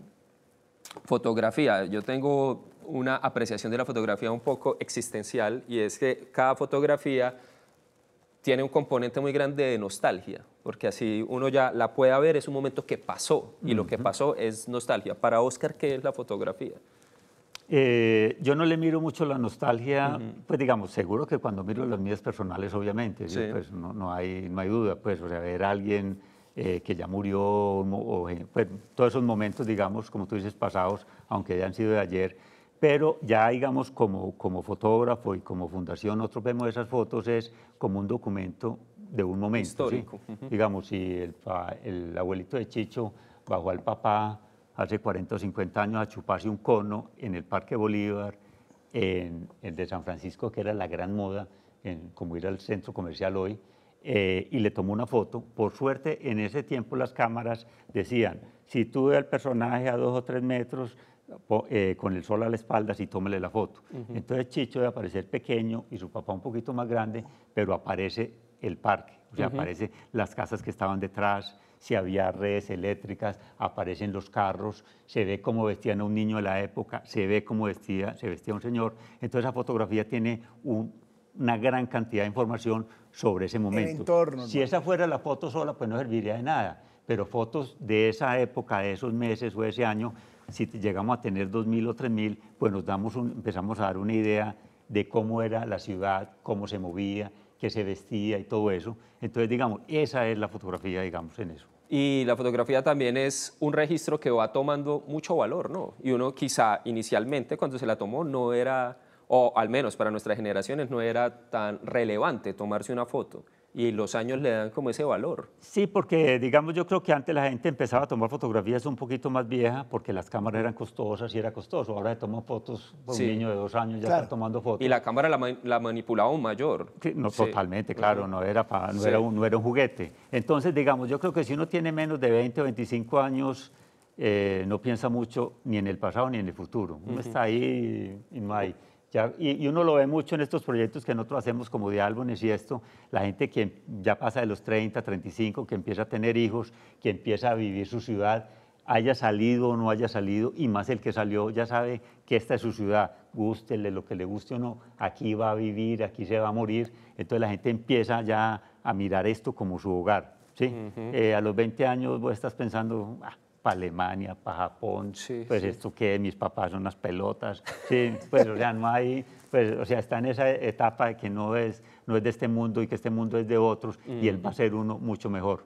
fotografía, yo tengo una apreciación de la fotografía un poco existencial y es que cada fotografía tiene un componente muy grande de nostalgia, porque así uno ya la puede ver, es un momento que pasó, y lo que pasó es nostalgia. Para Oscar, ¿qué es la fotografía? Eh, yo no le miro mucho la nostalgia, pues digamos, seguro que cuando miro las mías personales, obviamente, pues no, hay, no hay duda, pues, o sea, ver a alguien eh, que ya murió, eh, pues, todos esos momentos, digamos, como tú dices, pasados, aunque ya han sido de ayer, pero ya digamos como, como fotógrafo y como fundación nosotros vemos esas fotos es como un documento de un momento. Histórico. Digamos, si el, abuelito de Chicho bajó al papá hace 40 o 50 años a chuparse un cono en el Parque Bolívar, en el de San Francisco, que era la gran moda, en, como ir al centro comercial hoy, eh, y le tomó una foto. Por suerte, en ese tiempo las cámaras decían, si tú ves al personaje a dos o tres metros eh, con el sol a la espalda si tómele la foto. Entonces Chicho debe aparecer pequeño y su papá un poquito más grande, pero aparece el parque, o sea, aparecen las casas que estaban detrás, si había redes eléctricas, aparecen los carros, se ve cómo vestían a un niño de la época, se ve cómo vestía, se vestía un señor. Entonces, esa fotografía tiene una gran cantidad de información sobre ese momento. entorno, si esa fuera la foto sola, pues no serviría de nada, pero fotos de esa época, de esos meses o de ese año, si llegamos a tener 2.000 o 3.000, pues nos damos empezamos a dar una idea de cómo era la ciudad, cómo se movía, qué se vestía y todo eso. Entonces, digamos, esa es la fotografía, digamos, en eso. Y la fotografía también es un registro que va tomando mucho valor, ¿no? Y uno quizá inicialmente cuando se la tomó no era, o al menos para nuestras generaciones no era tan relevante tomarse una foto y los años le dan como ese valor. Sí, porque digamos yo creo que antes la gente empezaba a tomar fotografías un poquito más viejas porque las cámaras eran costosas y era costoso. Ahora se toman fotos, un niño de dos años ya está tomando fotos. Y la cámara la, manipulaba un mayor. no, Totalmente, claro, no, era, no, era un, juguete. Entonces, digamos, yo creo que si uno tiene menos de 20 o 25 años... Eh, no piensa mucho ni en el pasado ni en el futuro. Uno está ahí y no hay y, uno lo ve mucho en estos proyectos que nosotros hacemos como de álbumes y esto, la gente que ya pasa de los 30, 35, que empieza a tener hijos, que empieza a vivir su ciudad, haya salido o no haya salido, y más el que salió ya sabe que esta es su ciudad, gústele lo que le guste o no, aquí va a vivir, aquí se va a morir, entonces la gente empieza ya a mirar esto como su hogar. ¿sí? Eh, a los 20 años vos estás pensando, ah, para Alemania, para Japón, pues esto que mis papás son unas pelotas, sí, pues o sea, no hay, pues, o sea, está en esa etapa de que no es, no es de este mundo y que este mundo es de otros y él va a mm. ser uno mucho mejor.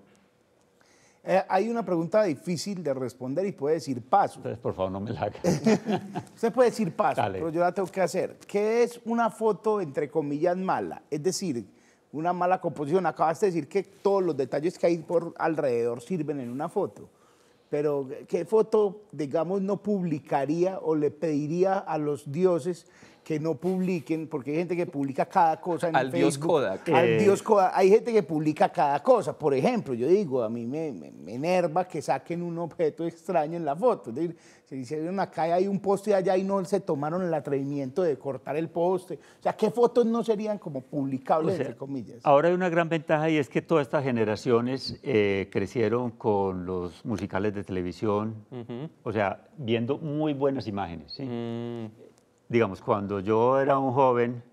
Eh, hay una pregunta difícil de responder y puede decir paso. Entonces, por favor, no me la hagas. (laughs) Usted puede decir paso, pero yo la tengo que hacer. ¿Qué es una foto, entre comillas, mala? Es decir, una mala composición. Acabaste de decir que todos los detalles que hay por alrededor sirven en una foto pero ¿qué foto, digamos, no publicaría o le pediría a los dioses que no publiquen, porque hay gente que publica cada cosa en Al Facebook. Dios claro. Al Dios coda eh. Hay gente que publica cada cosa. Por ejemplo, yo digo, a mí me, enerva que saquen un objeto extraño en la foto. se hicieron acá y hay un poste allá y no se tomaron el atrevimiento de cortar el poste. O sea, ¿qué fotos no serían como publicables, entre comillas? Ahora hay una gran ventaja y es que todas estas generaciones eh, crecieron con los musicales de televisión, o sea, viendo muy buenas imágenes. ¿sí? Mm digamos, cuando yo era un joven,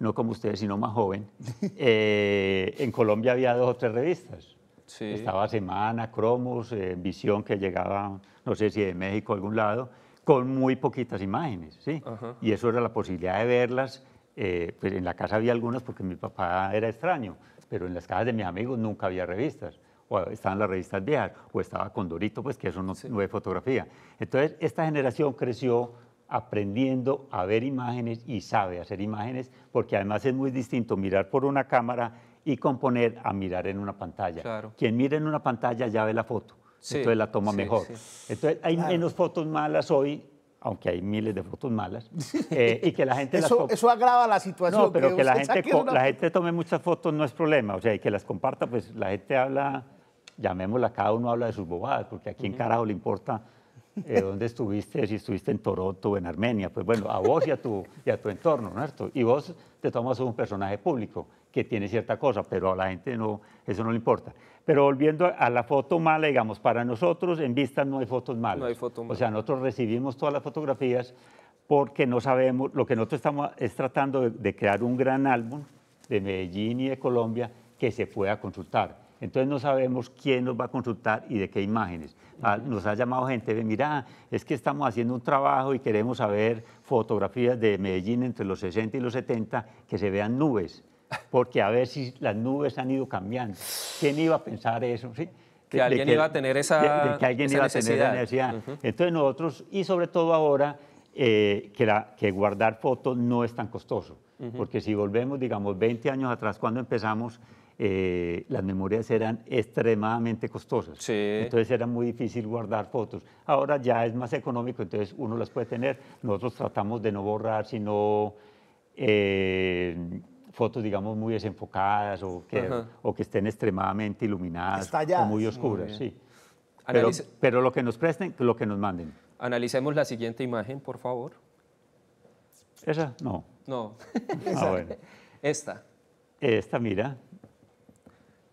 no como ustedes, sino más joven, (laughs) eh, en Colombia había dos o tres revistas. Estaba Semana, Cromos, en eh, Visión, que llegaba, no sé si de México o algún lado, con muy poquitas imágenes, ¿sí? Y eso era la posibilidad de verlas. Eh, pues en la casa había algunas porque mi papá era extraño, pero en las casas de mis amigos nunca había revistas. O estaban las revistas viejas, o estaba con Dorito, pues que eso no, no es fotografía. Entonces, esta generación creció aprendiendo a ver imágenes y sabe hacer imágenes, porque además es muy distinto mirar por una cámara y componer a mirar en una pantalla. Quien mira en una pantalla ya ve la foto, entonces la toma mejor. Entonces hay menos fotos malas hoy aunque hay miles de fotos malas, (laughs) eh, y que la gente... eso, agrava la situación. No, pero que, la, gente, la gente tome muchas fotos no es problema, o sea, y que las comparta, pues la gente habla, llamémosla, cada uno habla de sus bobadas, porque a quién carajo le importa eh, dónde estuviste, si estuviste en Toronto o en Armenia, pues bueno, a vos y a tu, y a tu entorno, Y vos te tomas un personaje público que tiene cierta cosa, pero a la gente no, eso no le importa. Pero volviendo a la foto mala, digamos, para nosotros en vista no hay fotos malas. No hay fotos malas. O sea, nosotros recibimos todas las fotografías porque no sabemos, lo que nosotros estamos es tratando de crear un gran álbum de Medellín y de Colombia que se pueda consultar entonces no sabemos quién nos va a consultar y de qué imágenes. Ah, nos ha llamado gente, mira, es que estamos haciendo un trabajo y queremos saber fotografías de Medellín entre los 60 y los 70 que se vean nubes, porque a ver si las nubes han ido cambiando. ¿Quién iba a pensar eso? ¿Sí? que alguien iba a tener esa, que alguien iba necesidad. A tener Entonces nosotros, y sobre todo ahora, eh, que, la, que guardar fotos no es tan costoso, porque si volvemos, digamos, 20 años atrás, cuando empezamos, eh, las memorias eran extremadamente costosas. Entonces era muy difícil guardar fotos. Ahora ya es más económico, entonces uno las puede tener. Nosotros tratamos de no borrar, sino eh, fotos, digamos, muy desenfocadas o que, estén extremadamente iluminadas o muy oscuras. sí. pero, pero lo que nos presten, lo que nos manden. Analicemos la siguiente imagen, por favor. ¿Esa? No. No. ah, bueno. (laughs) Esta. Esta, mira,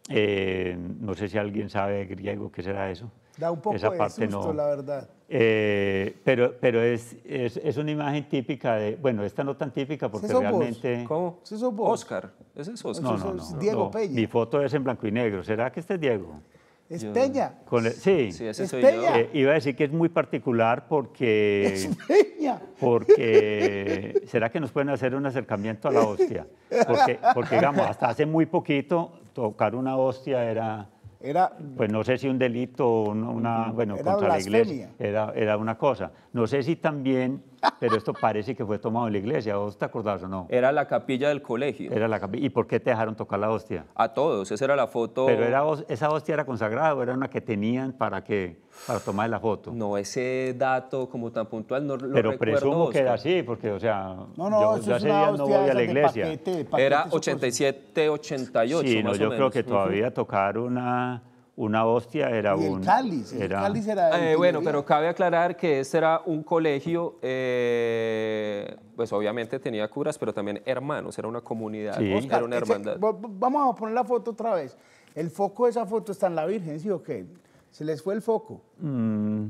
eh, no sé si alguien sabe griego qué será eso. Da un poco Esa de parte no. la verdad. Eh, pero pero es, es, una imagen típica de, bueno, esta no tan típica porque realmente... ¿Cómo? Oscar, ese es Oscar. No, no, no, Diego Peña. Mi foto es en blanco y negro, ¿será que este es Diego? Es Peña. sí, sí ese es soy Yo. Eh, iba a decir que es muy particular porque... (laughs) Es Peña. Porque, (laughs) ¿será que nos pueden hacer un acercamiento a la hostia? (laughs) Porque, porque digamos, hasta hace muy poquito tocar una hostia era, era pues no sé si un delito o una, bueno, contra la iglesia, era, era una cosa. No sé si también pero esto parece que fue tomado en la iglesia, ¿vos te acordás o no? Era la capilla del colegio. Era la ¿Y por qué te dejaron tocar la hostia? A todos, esa era la foto. Pero era, esa hostia era consagrada era una que tenían para que para tomar la foto. No, ese dato como tan puntual no lo Pero presumo que era así, porque, o sea, yo, hace días no voy a la iglesia. era 87, 88. Sí, no, yo o menos. creo que todavía tocar una una hostia era y el un... Cáliz, el cáliz era... Eh, bueno, pero cabe aclarar que este era un colegio, eh, pues obviamente tenía curas, pero también hermanos, era una comunidad, era una hermandad. vamos a poner la foto otra vez. El foco de esa foto está en la Virgen, ¿sí o qué? ¿Se les fue el foco? Mm.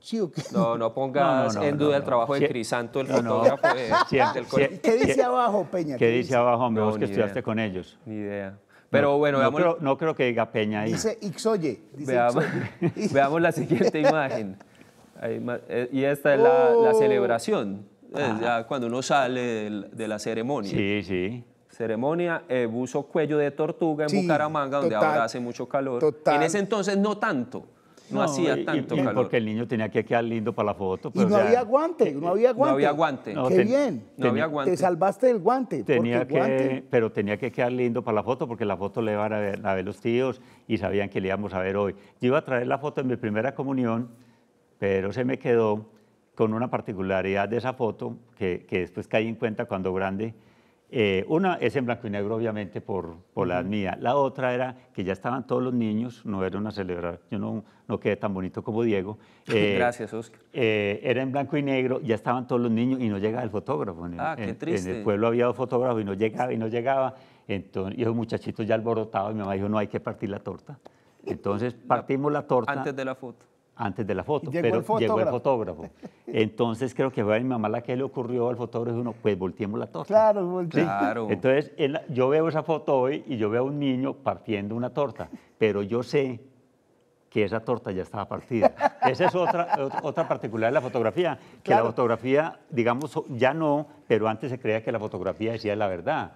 ¿Sí o qué? No, no pongas en duda el trabajo de Crisanto, el fotógrafo de, ¿Qué dice abajo, Peña? ¿Qué, dice abajo? hombre, vos que estudiaste con ellos. Ni idea. Pero bueno, veamos. No creo, que diga Peña ahí. Dice Ixoye. (laughs) veamos, la siguiente imagen. Eh, y esta es la, oh. celebración. cuando uno sale de, la ceremonia. Sí, sí ceremonia eh, buzo cuello de tortuga en Bucaramanga, donde ahora hace mucho calor. En ese entonces no tanto no, hacía tanto y, Porque el niño tenía que quedar lindo para la foto. y eh, no había guante, no había guante. No había guante. Qué bien. No había guante. Te salvaste del guante. Pero tenía que quedar lindo para la foto porque la foto le iban a ver, a los tíos y sabían que le íbamos a ver hoy. Yo iba a traer la foto en mi primera comunión, pero se me quedó con una particularidad de esa foto que, que después caí en cuenta cuando grande eh, una es en blanco y negro, obviamente, por, por la mía La otra era que ya estaban todos los niños, no era una celebración, yo no, no quedé tan bonito como Diego. (laughs) Gracias, eh, Oscar. Eh, era en blanco y negro, ya estaban todos los niños y no llegaba el fotógrafo. ah, qué triste. En, el pueblo había dos fotógrafos y no llegaba y no llegaba. Entonces, y esos muchachitos ya alborotados, y mi mamá dijo, no, hay que partir la torta. Entonces partimos la torta. Antes de la foto antes de la foto, pero llegó el fotógrafo. (laughs) Entonces creo que fue a mi mamá la que le ocurrió al fotógrafo, uno, pues volteemos la torta. Claro, volteemos. Entonces yo veo esa foto hoy y yo veo a un niño partiendo una torta, pero yo sé que esa torta ya estaba partida. (laughs) Esa es otra, otra particularidad de la fotografía, que la fotografía, digamos, ya no, pero antes se creía que la fotografía decía la verdad.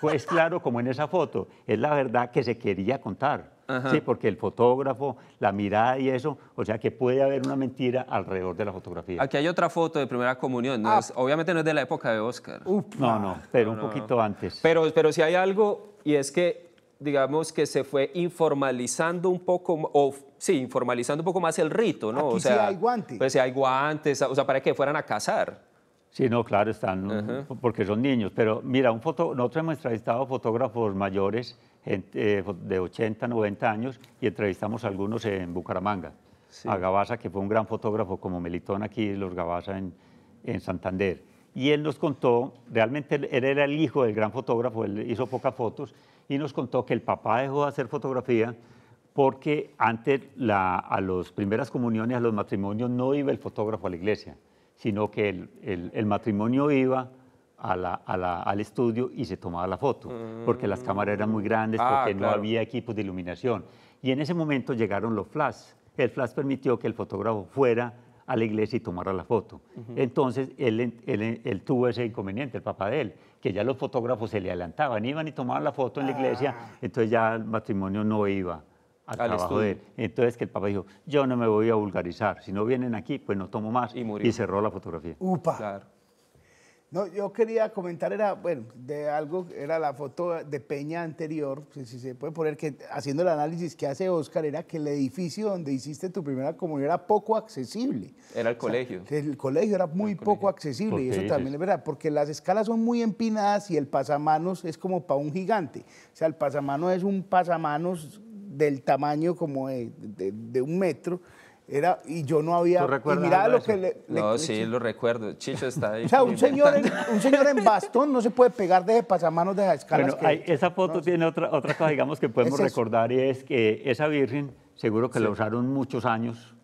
pues claro, como en esa foto, es la verdad que se quería contar ¿sí? porque el fotógrafo, la mirada y eso, o sea que puede haber una mentira alrededor de la fotografía. Aquí hay otra foto de primera comunión, ah. obviamente no es de la época de Oscar. no, no, pero un poquito antes. Pero, pero si hay algo, y es que digamos que se fue informalizando un poco, o sí, informalizando un poco más el rito, ¿no? Aquí o sea, hay guantes. Pues sí hay guantes, o sea, para que fueran a casar. Sí, no, claro, están, porque son niños. Pero mira, un foto, nosotros hemos entrevistado fotógrafos mayores eh, de 80, 90 años y entrevistamos a algunos en Bucaramanga. A Gabasa que fue un gran fotógrafo como Melitón aquí, los Gabasa en, Santander. Y él nos contó, realmente él era el hijo del gran fotógrafo, él hizo pocas fotos, y nos contó que el papá dejó de hacer fotografía porque antes a las primeras comuniones, a los matrimonios, no iba el fotógrafo a la iglesia, sino que el matrimonio iba al estudio y se tomaba la foto, porque las cámaras eran muy grandes, ah, porque no había equipos de iluminación. Y en ese momento llegaron los flash. El flash permitió que el fotógrafo fuera a la iglesia y tomara la foto. Entonces, él, él, tuvo ese inconveniente, el papá de él, que ya los fotógrafos se le adelantaban, iban y tomaban la foto en la iglesia, ah. entonces ya el matrimonio no iba al, al trabajo de él. Entonces que el papá dijo, yo no me voy a vulgarizar, si no vienen aquí, pues no tomo más, y, y cerró la fotografía. Upa. Claro. No, yo quería comentar, era, bueno, de algo, era la foto de Peña anterior, si, se puede poner, que haciendo el análisis que hace Oscar, era que el edificio donde hiciste tu primera comunión era poco accesible. Era el colegio. el colegio era muy poco accesible, y eso también es verdad, porque las escalas son muy empinadas y el pasamanos es como para un gigante. O sea, el pasamanos es un pasamanos del tamaño como de un metro, era, y yo no había. lo que le, No, sí, lo recuerdo. Chicho está ahí. o sea, un señor, en, (laughs) un señor en bastón no se puede pegar de pasamanos de la escalas. esa foto tiene otra, otra cosa, digamos, que podemos recordar y es que esa virgen, seguro que la usaron muchos años.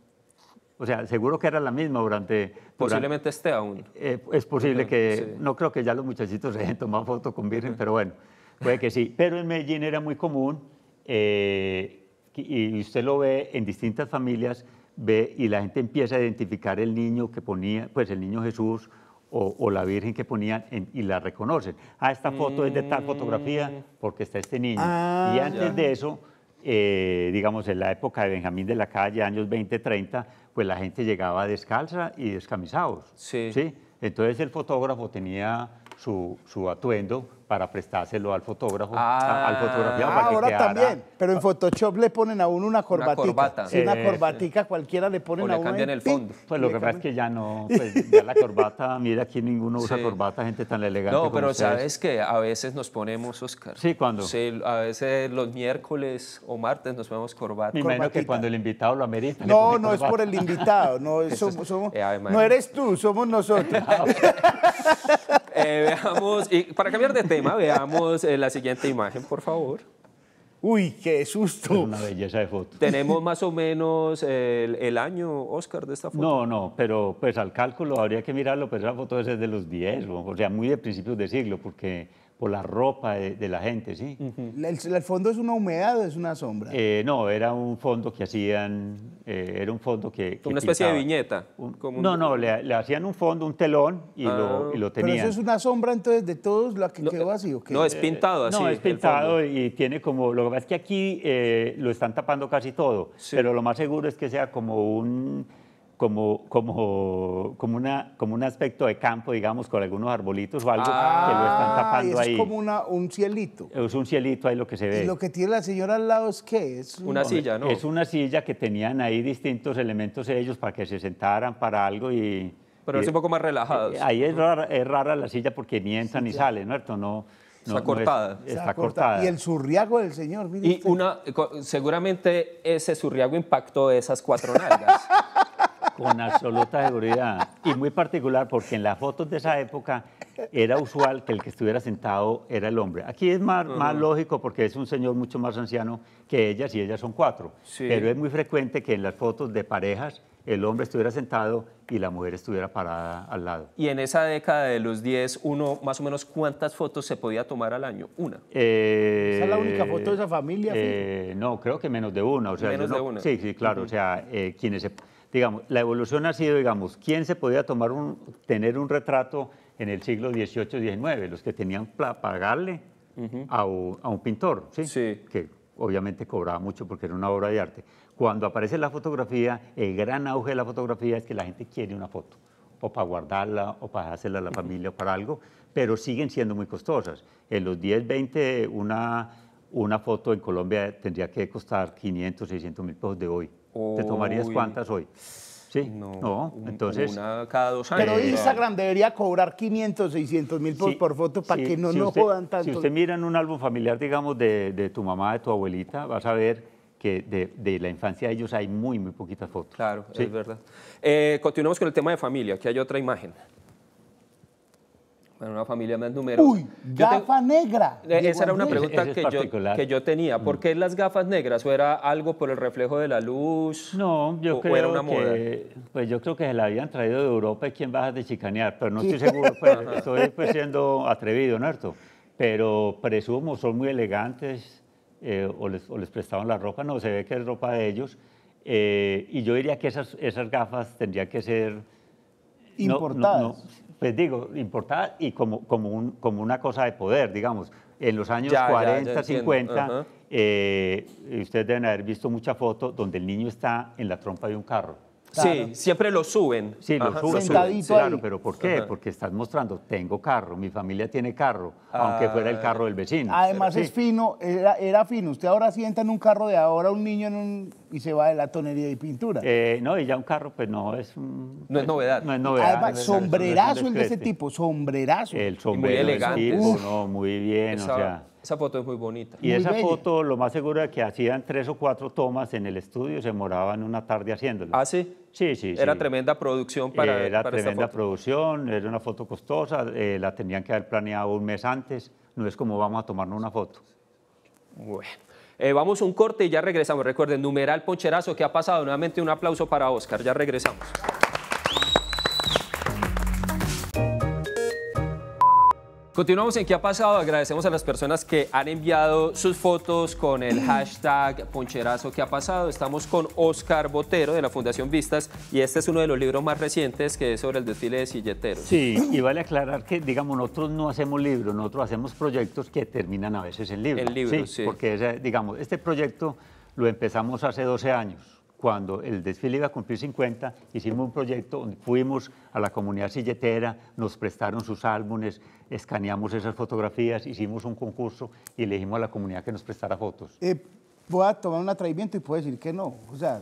O sea, seguro que era la misma durante. Posiblemente esté aún. Eh, es posible que. No creo que ya los muchachitos hayan tomado foto con virgen, pero bueno, puede que sí. Pero en Medellín era muy común, eh, y usted lo ve en distintas familias ve y la gente empieza a identificar el niño que ponía, pues el niño Jesús o, la Virgen que ponían y la reconocen. Ah, esta foto es de tal fotografía mm. porque está este niño. Ah, y antes de eso, eh, digamos, en la época de Benjamín de la Calle, años 20, 30, pues la gente llegaba descalza y descamisados. Sí. ¿sí? Entonces el fotógrafo tenía su, su atuendo para prestárselo al fotógrafo. Ah, al fotografía, ah, ahora también. Pero en ah. Photoshop le ponen a uno una corbatita. Una corbata. una corbatica cualquiera le ponen o le a cambian el fondo. Pues lo que pasa es que ya no, (laughs) pues, ya la corbata, mira aquí ninguno usa corbata, gente tan elegante. No, pero sabes que a veces nos ponemos, Oscar. Sí, cuando. Sí, a veces los miércoles o martes nos ponemos corbata. Y menos que cuando el invitado lo amerita. No, no es por el invitado, no, (laughs) somos, eh, no eres tú, somos nosotros. (laughs) Ah, eh, veamos, y para cambiar de tema veamos eh, la siguiente imagen, por favor. Uy, qué susto. una belleza de foto. Tenemos más o menos el, año, Oscar, de esta foto. No, no, pero pues al cálculo habría que mirarlo, pero esa foto es de los 10, o sea, muy de principios de siglo, porque por la ropa de, la gente, ¿sí? ¿El, fondo es una humedad o es una sombra? Eh, no, era un fondo que hacían, eh, era un fondo que... una especie de viñeta. No, no, le, hacían un fondo, un telón y, lo, tenían. Ah. Pero eso es una sombra entonces de todos la que quedó vacío. Eh, ¿qué? No, es pintado así. No, es pintado y tiene como, lo que pasa es que aquí lo están tapando casi todo, pero lo más seguro es que sea como un como, como, como, una, como un aspecto de campo, digamos, con algunos arbolitos o algo que lo están ah, tapando ahí. Es como una, un cielito. Es un cielito ahí lo que se ve. ¿Y lo que tiene la señora al lado es qué? Es una silla, ¿no? Es una silla que tenían ahí distintos elementos ellos para que se sentaran para algo y. Pero es un poco más relajado. Eh, ahí es rara, es rara la silla porque ni entra ni sale, ¿no? no no, está cortada. está, cortada. Y el surriago del señor, mire Y una, seguramente ese surriago impactó esas cuatro nalgas. (laughs) Con absoluta seguridad. Y muy particular porque en las fotos de esa época era usual que el que estuviera sentado era el hombre. Aquí es más, más lógico porque es un señor mucho más anciano que ellas y ellas son cuatro. Pero es muy frecuente que en las fotos de parejas el hombre estuviera sentado y la mujer estuviera parada al lado. Y en esa década de los 10, uno más o menos cuántas fotos se podía tomar al año? Una. Eh, ¿Esa es la única foto de esa familia? Eh, no, creo que menos de una. O sea, menos de una. Sí, sí, claro. O sea, eh, quienes digamos, la evolución ha sido, digamos, quién se podía tomar un, tener un retrato en el siglo XVIII, XIX, los que tenían para pagarle a, un, pintor, ¿sí? Sí obviamente cobraba mucho porque era una obra de arte. Cuando aparece la fotografía, el gran auge de la fotografía es que la gente quiere una foto, o para guardarla, o para hacerla a la familia, o para algo, pero siguen siendo muy costosas. En los 10, 20, una, una foto en Colombia tendría que costar 500, 600 mil pesos de hoy. ¿Te tomarías cuántas hoy? Sí. No, entonces. Una cada dos años. Pero Instagram debería cobrar 500, 600 mil por, foto para que no si nos jodan tanto. Si usted mira un álbum familiar, digamos, de, tu mamá, de tu abuelita, vas a ver que de, la infancia de ellos hay muy, muy poquitas fotos. Claro, es verdad. Eh, continuamos con el tema de familia, Aquí hay otra imagen en una familia más numerosa. ¡Uy! ¡Gafa negra! Eh, esa era una pregunta que, yo, tenía. Mm. ¿Por qué las gafas negras? ¿O era algo por el reflejo de la luz? No, yo creo que... Pues yo creo que se la habían traído de Europa y quién vas de chicanear, pero no estoy seguro, pues, (laughs) estoy pues, siendo atrevido, ¿no Pero presumo, son muy elegantes eh, o, les, o, prestaban la ropa, no, se ve que es ropa de ellos. Eh, y yo diría que esas, gafas tendrían que ser... Importadas pues digo, importada y como, como, un, como una cosa de poder, digamos. En los años 40, 50, eh, ustedes deben haber visto mucha foto donde el niño está en la trompa de un carro. Sí, siempre lo suben. Sí, lo, suben, Sentadito Claro, pero ¿por qué? Porque estás mostrando, tengo carro, mi familia tiene carro, aunque ah. fuera el carro del vecino. Además es fino, era, fino. Usted ahora sienta en un carro de ahora un niño y se va de la tonería y pintura. Eh, no, y ya un carro, pues no es un, No es pues, novedad. No es novedad. sombrerazo el de ese tipo, sombrerazo. El sombrero muy elegante. no, muy bien, o sea... Esa foto es muy bonita. Y esa foto, lo más seguro es que hacían tres o cuatro tomas en el estudio, se moraban una tarde haciéndolo. ¿Ah, sí? Sí, sí. Era tremenda producción para. Era tremenda producción, era una foto costosa, eh, la tenían que haber planeado un mes antes, no es como vamos a tomarnos una foto. Bueno. Eh, vamos a un corte y ya regresamos. Recuerden, numeral poncherazo, ¿qué ha pasado? Nuevamente un aplauso para Oscar, ya regresamos. Continuamos en qué ha pasado. Agradecemos a las personas que han enviado sus fotos con el hashtag Poncherazo que ha pasado. Estamos con Oscar Botero de la Fundación Vistas y este es uno de los libros más recientes que es sobre el desfile de silleteros. Sí, y vale aclarar que, digamos, nosotros no hacemos libros, nosotros hacemos proyectos que terminan a veces en libros. En libro. sí, Porque, digamos, este proyecto lo empezamos hace 12 años cuando el desfile iba a cumplir 50, hicimos un proyecto donde fuimos a la comunidad silletera, nos prestaron sus álbumes, escaneamos esas fotografías, hicimos un concurso y elegimos a la comunidad que nos prestara fotos. Eh, voy a tomar un atrevimiento y puedo decir que no. O sea,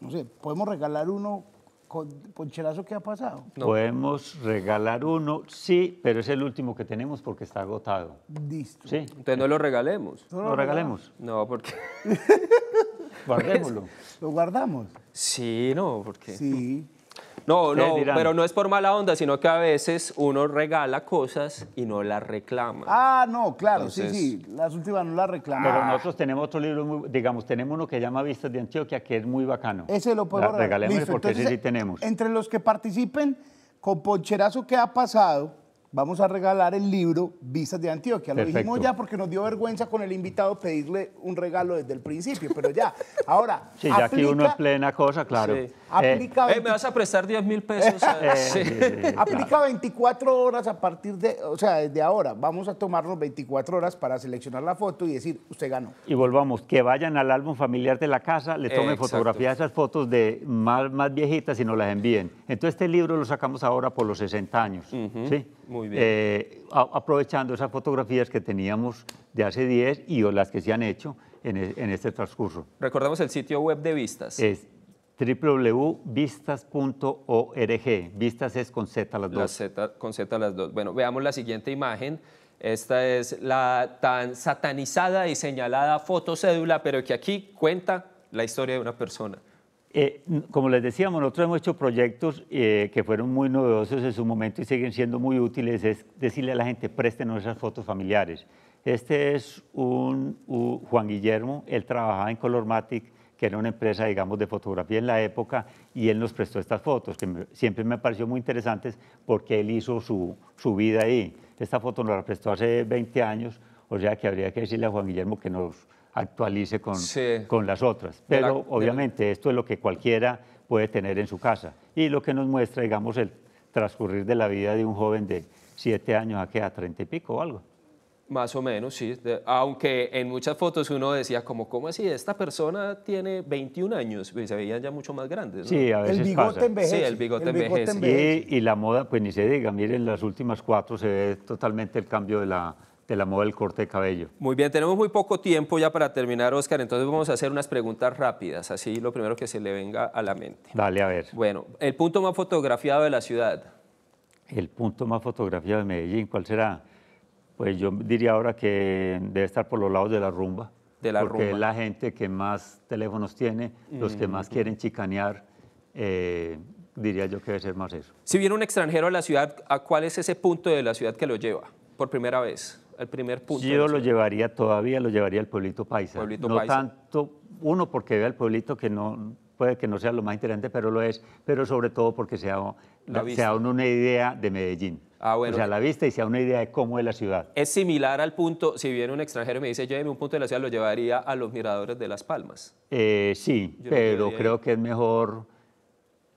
no sé, podemos regalar uno con chelazo que ha pasado. Podemos regalar uno, sí, pero es el último que tenemos porque está agotado. Listo. Sí. Entonces no lo regalemos. No lo, ¿Lo regalemos. No, porque... (laughs) (laughs) Guardémoslo. lo guardamos. Sí, no, porque... Sí. No, no, pero no es por mala onda, sino que a veces uno regala cosas y no las reclama. Ah, no, claro, sí, sí, las últimas no las reclama. Pero nosotros tenemos otro libro, digamos, tenemos uno que llama Vistas de Antioquia, que es muy bacano. Ese lo puedo regalar. porque ese sí tenemos. Entre los que participen con Poncherazo que ha pasado, vamos a regalar el libro Visas de Antioquia. Lo dijimos ya porque nos dio vergüenza con el invitado pedirle un regalo desde el principio, pero ya. Ahora, (laughs) sí, ya aquí uno es plena cosa, claro. Eh, eh, me vas a prestar 10 mil pesos. (laughs) Eh, sí. aplica 24 horas a partir de, o sea, desde ahora. Vamos a tomarnos 24 horas para seleccionar la foto y decir, usted ganó. Y volvamos, que vayan al álbum familiar de la casa, le tomen fotografía de esas fotos de más, viejitas y nos las envíen. Entonces este libro lo sacamos ahora por los 60 años, ¿sí? Muy bien. Eh, aprovechando esas fotografías que teníamos de hace 10 y las que se han hecho e, en, este transcurso. Recordemos el sitio web de Vistas. Es www.vistas.org. Vistas es con Z las dos. Con Z, con las dos. Bueno, veamos la siguiente imagen. Esta es la tan satanizada y señalada fotocédula, pero que aquí cuenta la historia de una persona. Eh, como les decíamos, nosotros hemos hecho proyectos eh, que fueron muy novedosos en su momento y siguen siendo muy útiles, es decirle a la gente, presten nuestras fotos familiares. Este es un, Juan Guillermo, él trabajaba en Colormatic, que era una empresa, digamos, de fotografía en la época, y él nos prestó estas fotos, que siempre me pareció muy interesantes porque él hizo su, su vida ahí. Esta foto nos la prestó hace 20 años, o sea que habría que decirle a Juan Guillermo que nos actualice con, con las otras. Pero obviamente esto es lo que cualquiera puede tener en su casa y lo que nos muestra, digamos, el transcurrir de la vida de un joven de 7 años a que a 30 y pico o algo. Más o menos, sí. aunque en muchas fotos uno decía como, ¿cómo así? Esta persona tiene 21 años y pues, se veían ya mucho más grandes. ¿no? Sí, a veces El bigote envejece. Sí, el bigote, envejece. Y, y, la moda, pues ni se diga, miren, las últimas cuatro se ve totalmente el cambio de la, de la moda del corte de cabello. Muy bien, tenemos muy poco tiempo ya para terminar, Oscar, entonces vamos a hacer unas preguntas rápidas, así lo primero que se le venga a la mente. Dale, a ver. Bueno, el punto más fotografiado de la ciudad. El punto más fotografiado de Medellín, ¿cuál será? Pues yo diría ahora que debe estar por los lados de la rumba. De la porque rumba. es la gente que más teléfonos tiene, los que más quieren chicanear. Eh, diría yo que debe ser más eso. Si viene un extranjero a la ciudad, ¿a cuál es ese punto de la ciudad que lo lleva por primera vez? el primer punto. Yo lo llevaría todavía, lo llevaría al pueblito paisa. no tanto, uno porque vea el pueblito que no puede que no sea lo más interesante, pero lo es, pero sobre todo porque sea, da una idea de Medellín. Ah, o sea, la vista y sea una idea de cómo es la ciudad. Es similar al punto, si viene un extranjero y me dice, lléveme un punto de la ciudad, lo llevaría a los miradores de Las Palmas. Eh, sí, pero creo que es mejor...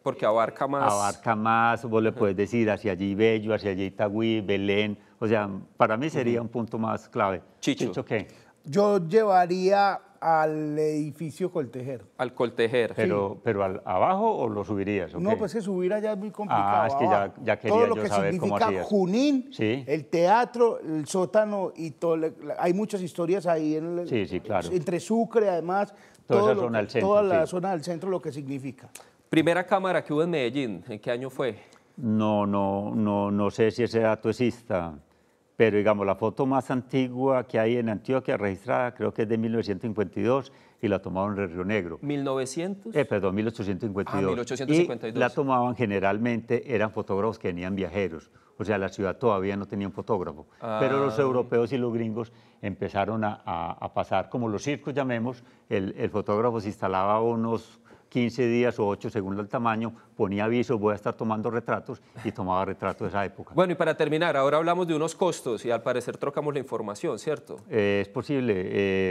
Porque abarca más. Abarca más, vos le puedes decir hacia allí Bello, hacia allí Itagüí, Belén, o sea, para mí sería un punto más clave. Chicho. ¿qué? Yo llevaría al edificio Coltejer. Al Coltejer. Pero, pero abajo o lo subirías? No, pues que subir allá es muy ah, complicado. Ah, es que ya, ya quería Todo lo que significa Junín, sí. el teatro, el sótano y todo. Hay muchas historias ahí en el, sí, sí, claro. entre Sucre, además. Toda, zona del centro, toda la zona del centro, lo que significa. Primera cámara que hubo en Medellín, ¿en qué año fue? No, no, no, no sé si ese dato exista pero digamos, la foto más antigua que hay en Antioquia registrada creo que es de 1952 y la tomaron en Río Negro. ¿1900? Eh, perdón, 1852. Ah, y la tomaban generalmente, eran fotógrafos que venían viajeros, o sea, la ciudad todavía no tenía un fotógrafo, pero los ah. europeos y los gringos empezaron a, pasar, como los circos llamemos, el, el fotógrafo se instalaba unos 15 días o 8 según el tamaño, ponía avisos, voy a estar tomando retratos y tomaba retratos de esa época. Bueno, y para terminar, ahora hablamos de unos costos y al parecer trocamos la información, ¿cierto? Eh, es posible.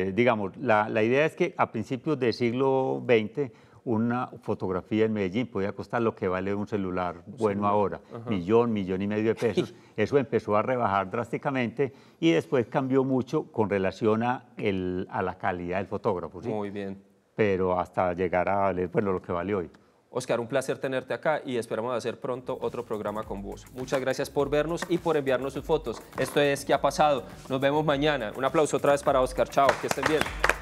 Eh, digamos, la, la idea es que a principios del siglo XX una fotografía en Medellín podía costar lo que vale un celular bueno ahora, millón, millón y medio de pesos. (laughs) Eso empezó a rebajar drásticamente y después cambió mucho con relación a, el, a la calidad del fotógrafo. Muy bien pero hasta llegar a lo que vale hoy. Oscar, un placer tenerte acá y esperamos hacer pronto otro programa con vos. Muchas gracias por vernos y por enviarnos sus fotos. Esto es ¿Qué ha pasado? Nos vemos mañana. Un aplauso otra vez para Oscar. Chao, que estén bien.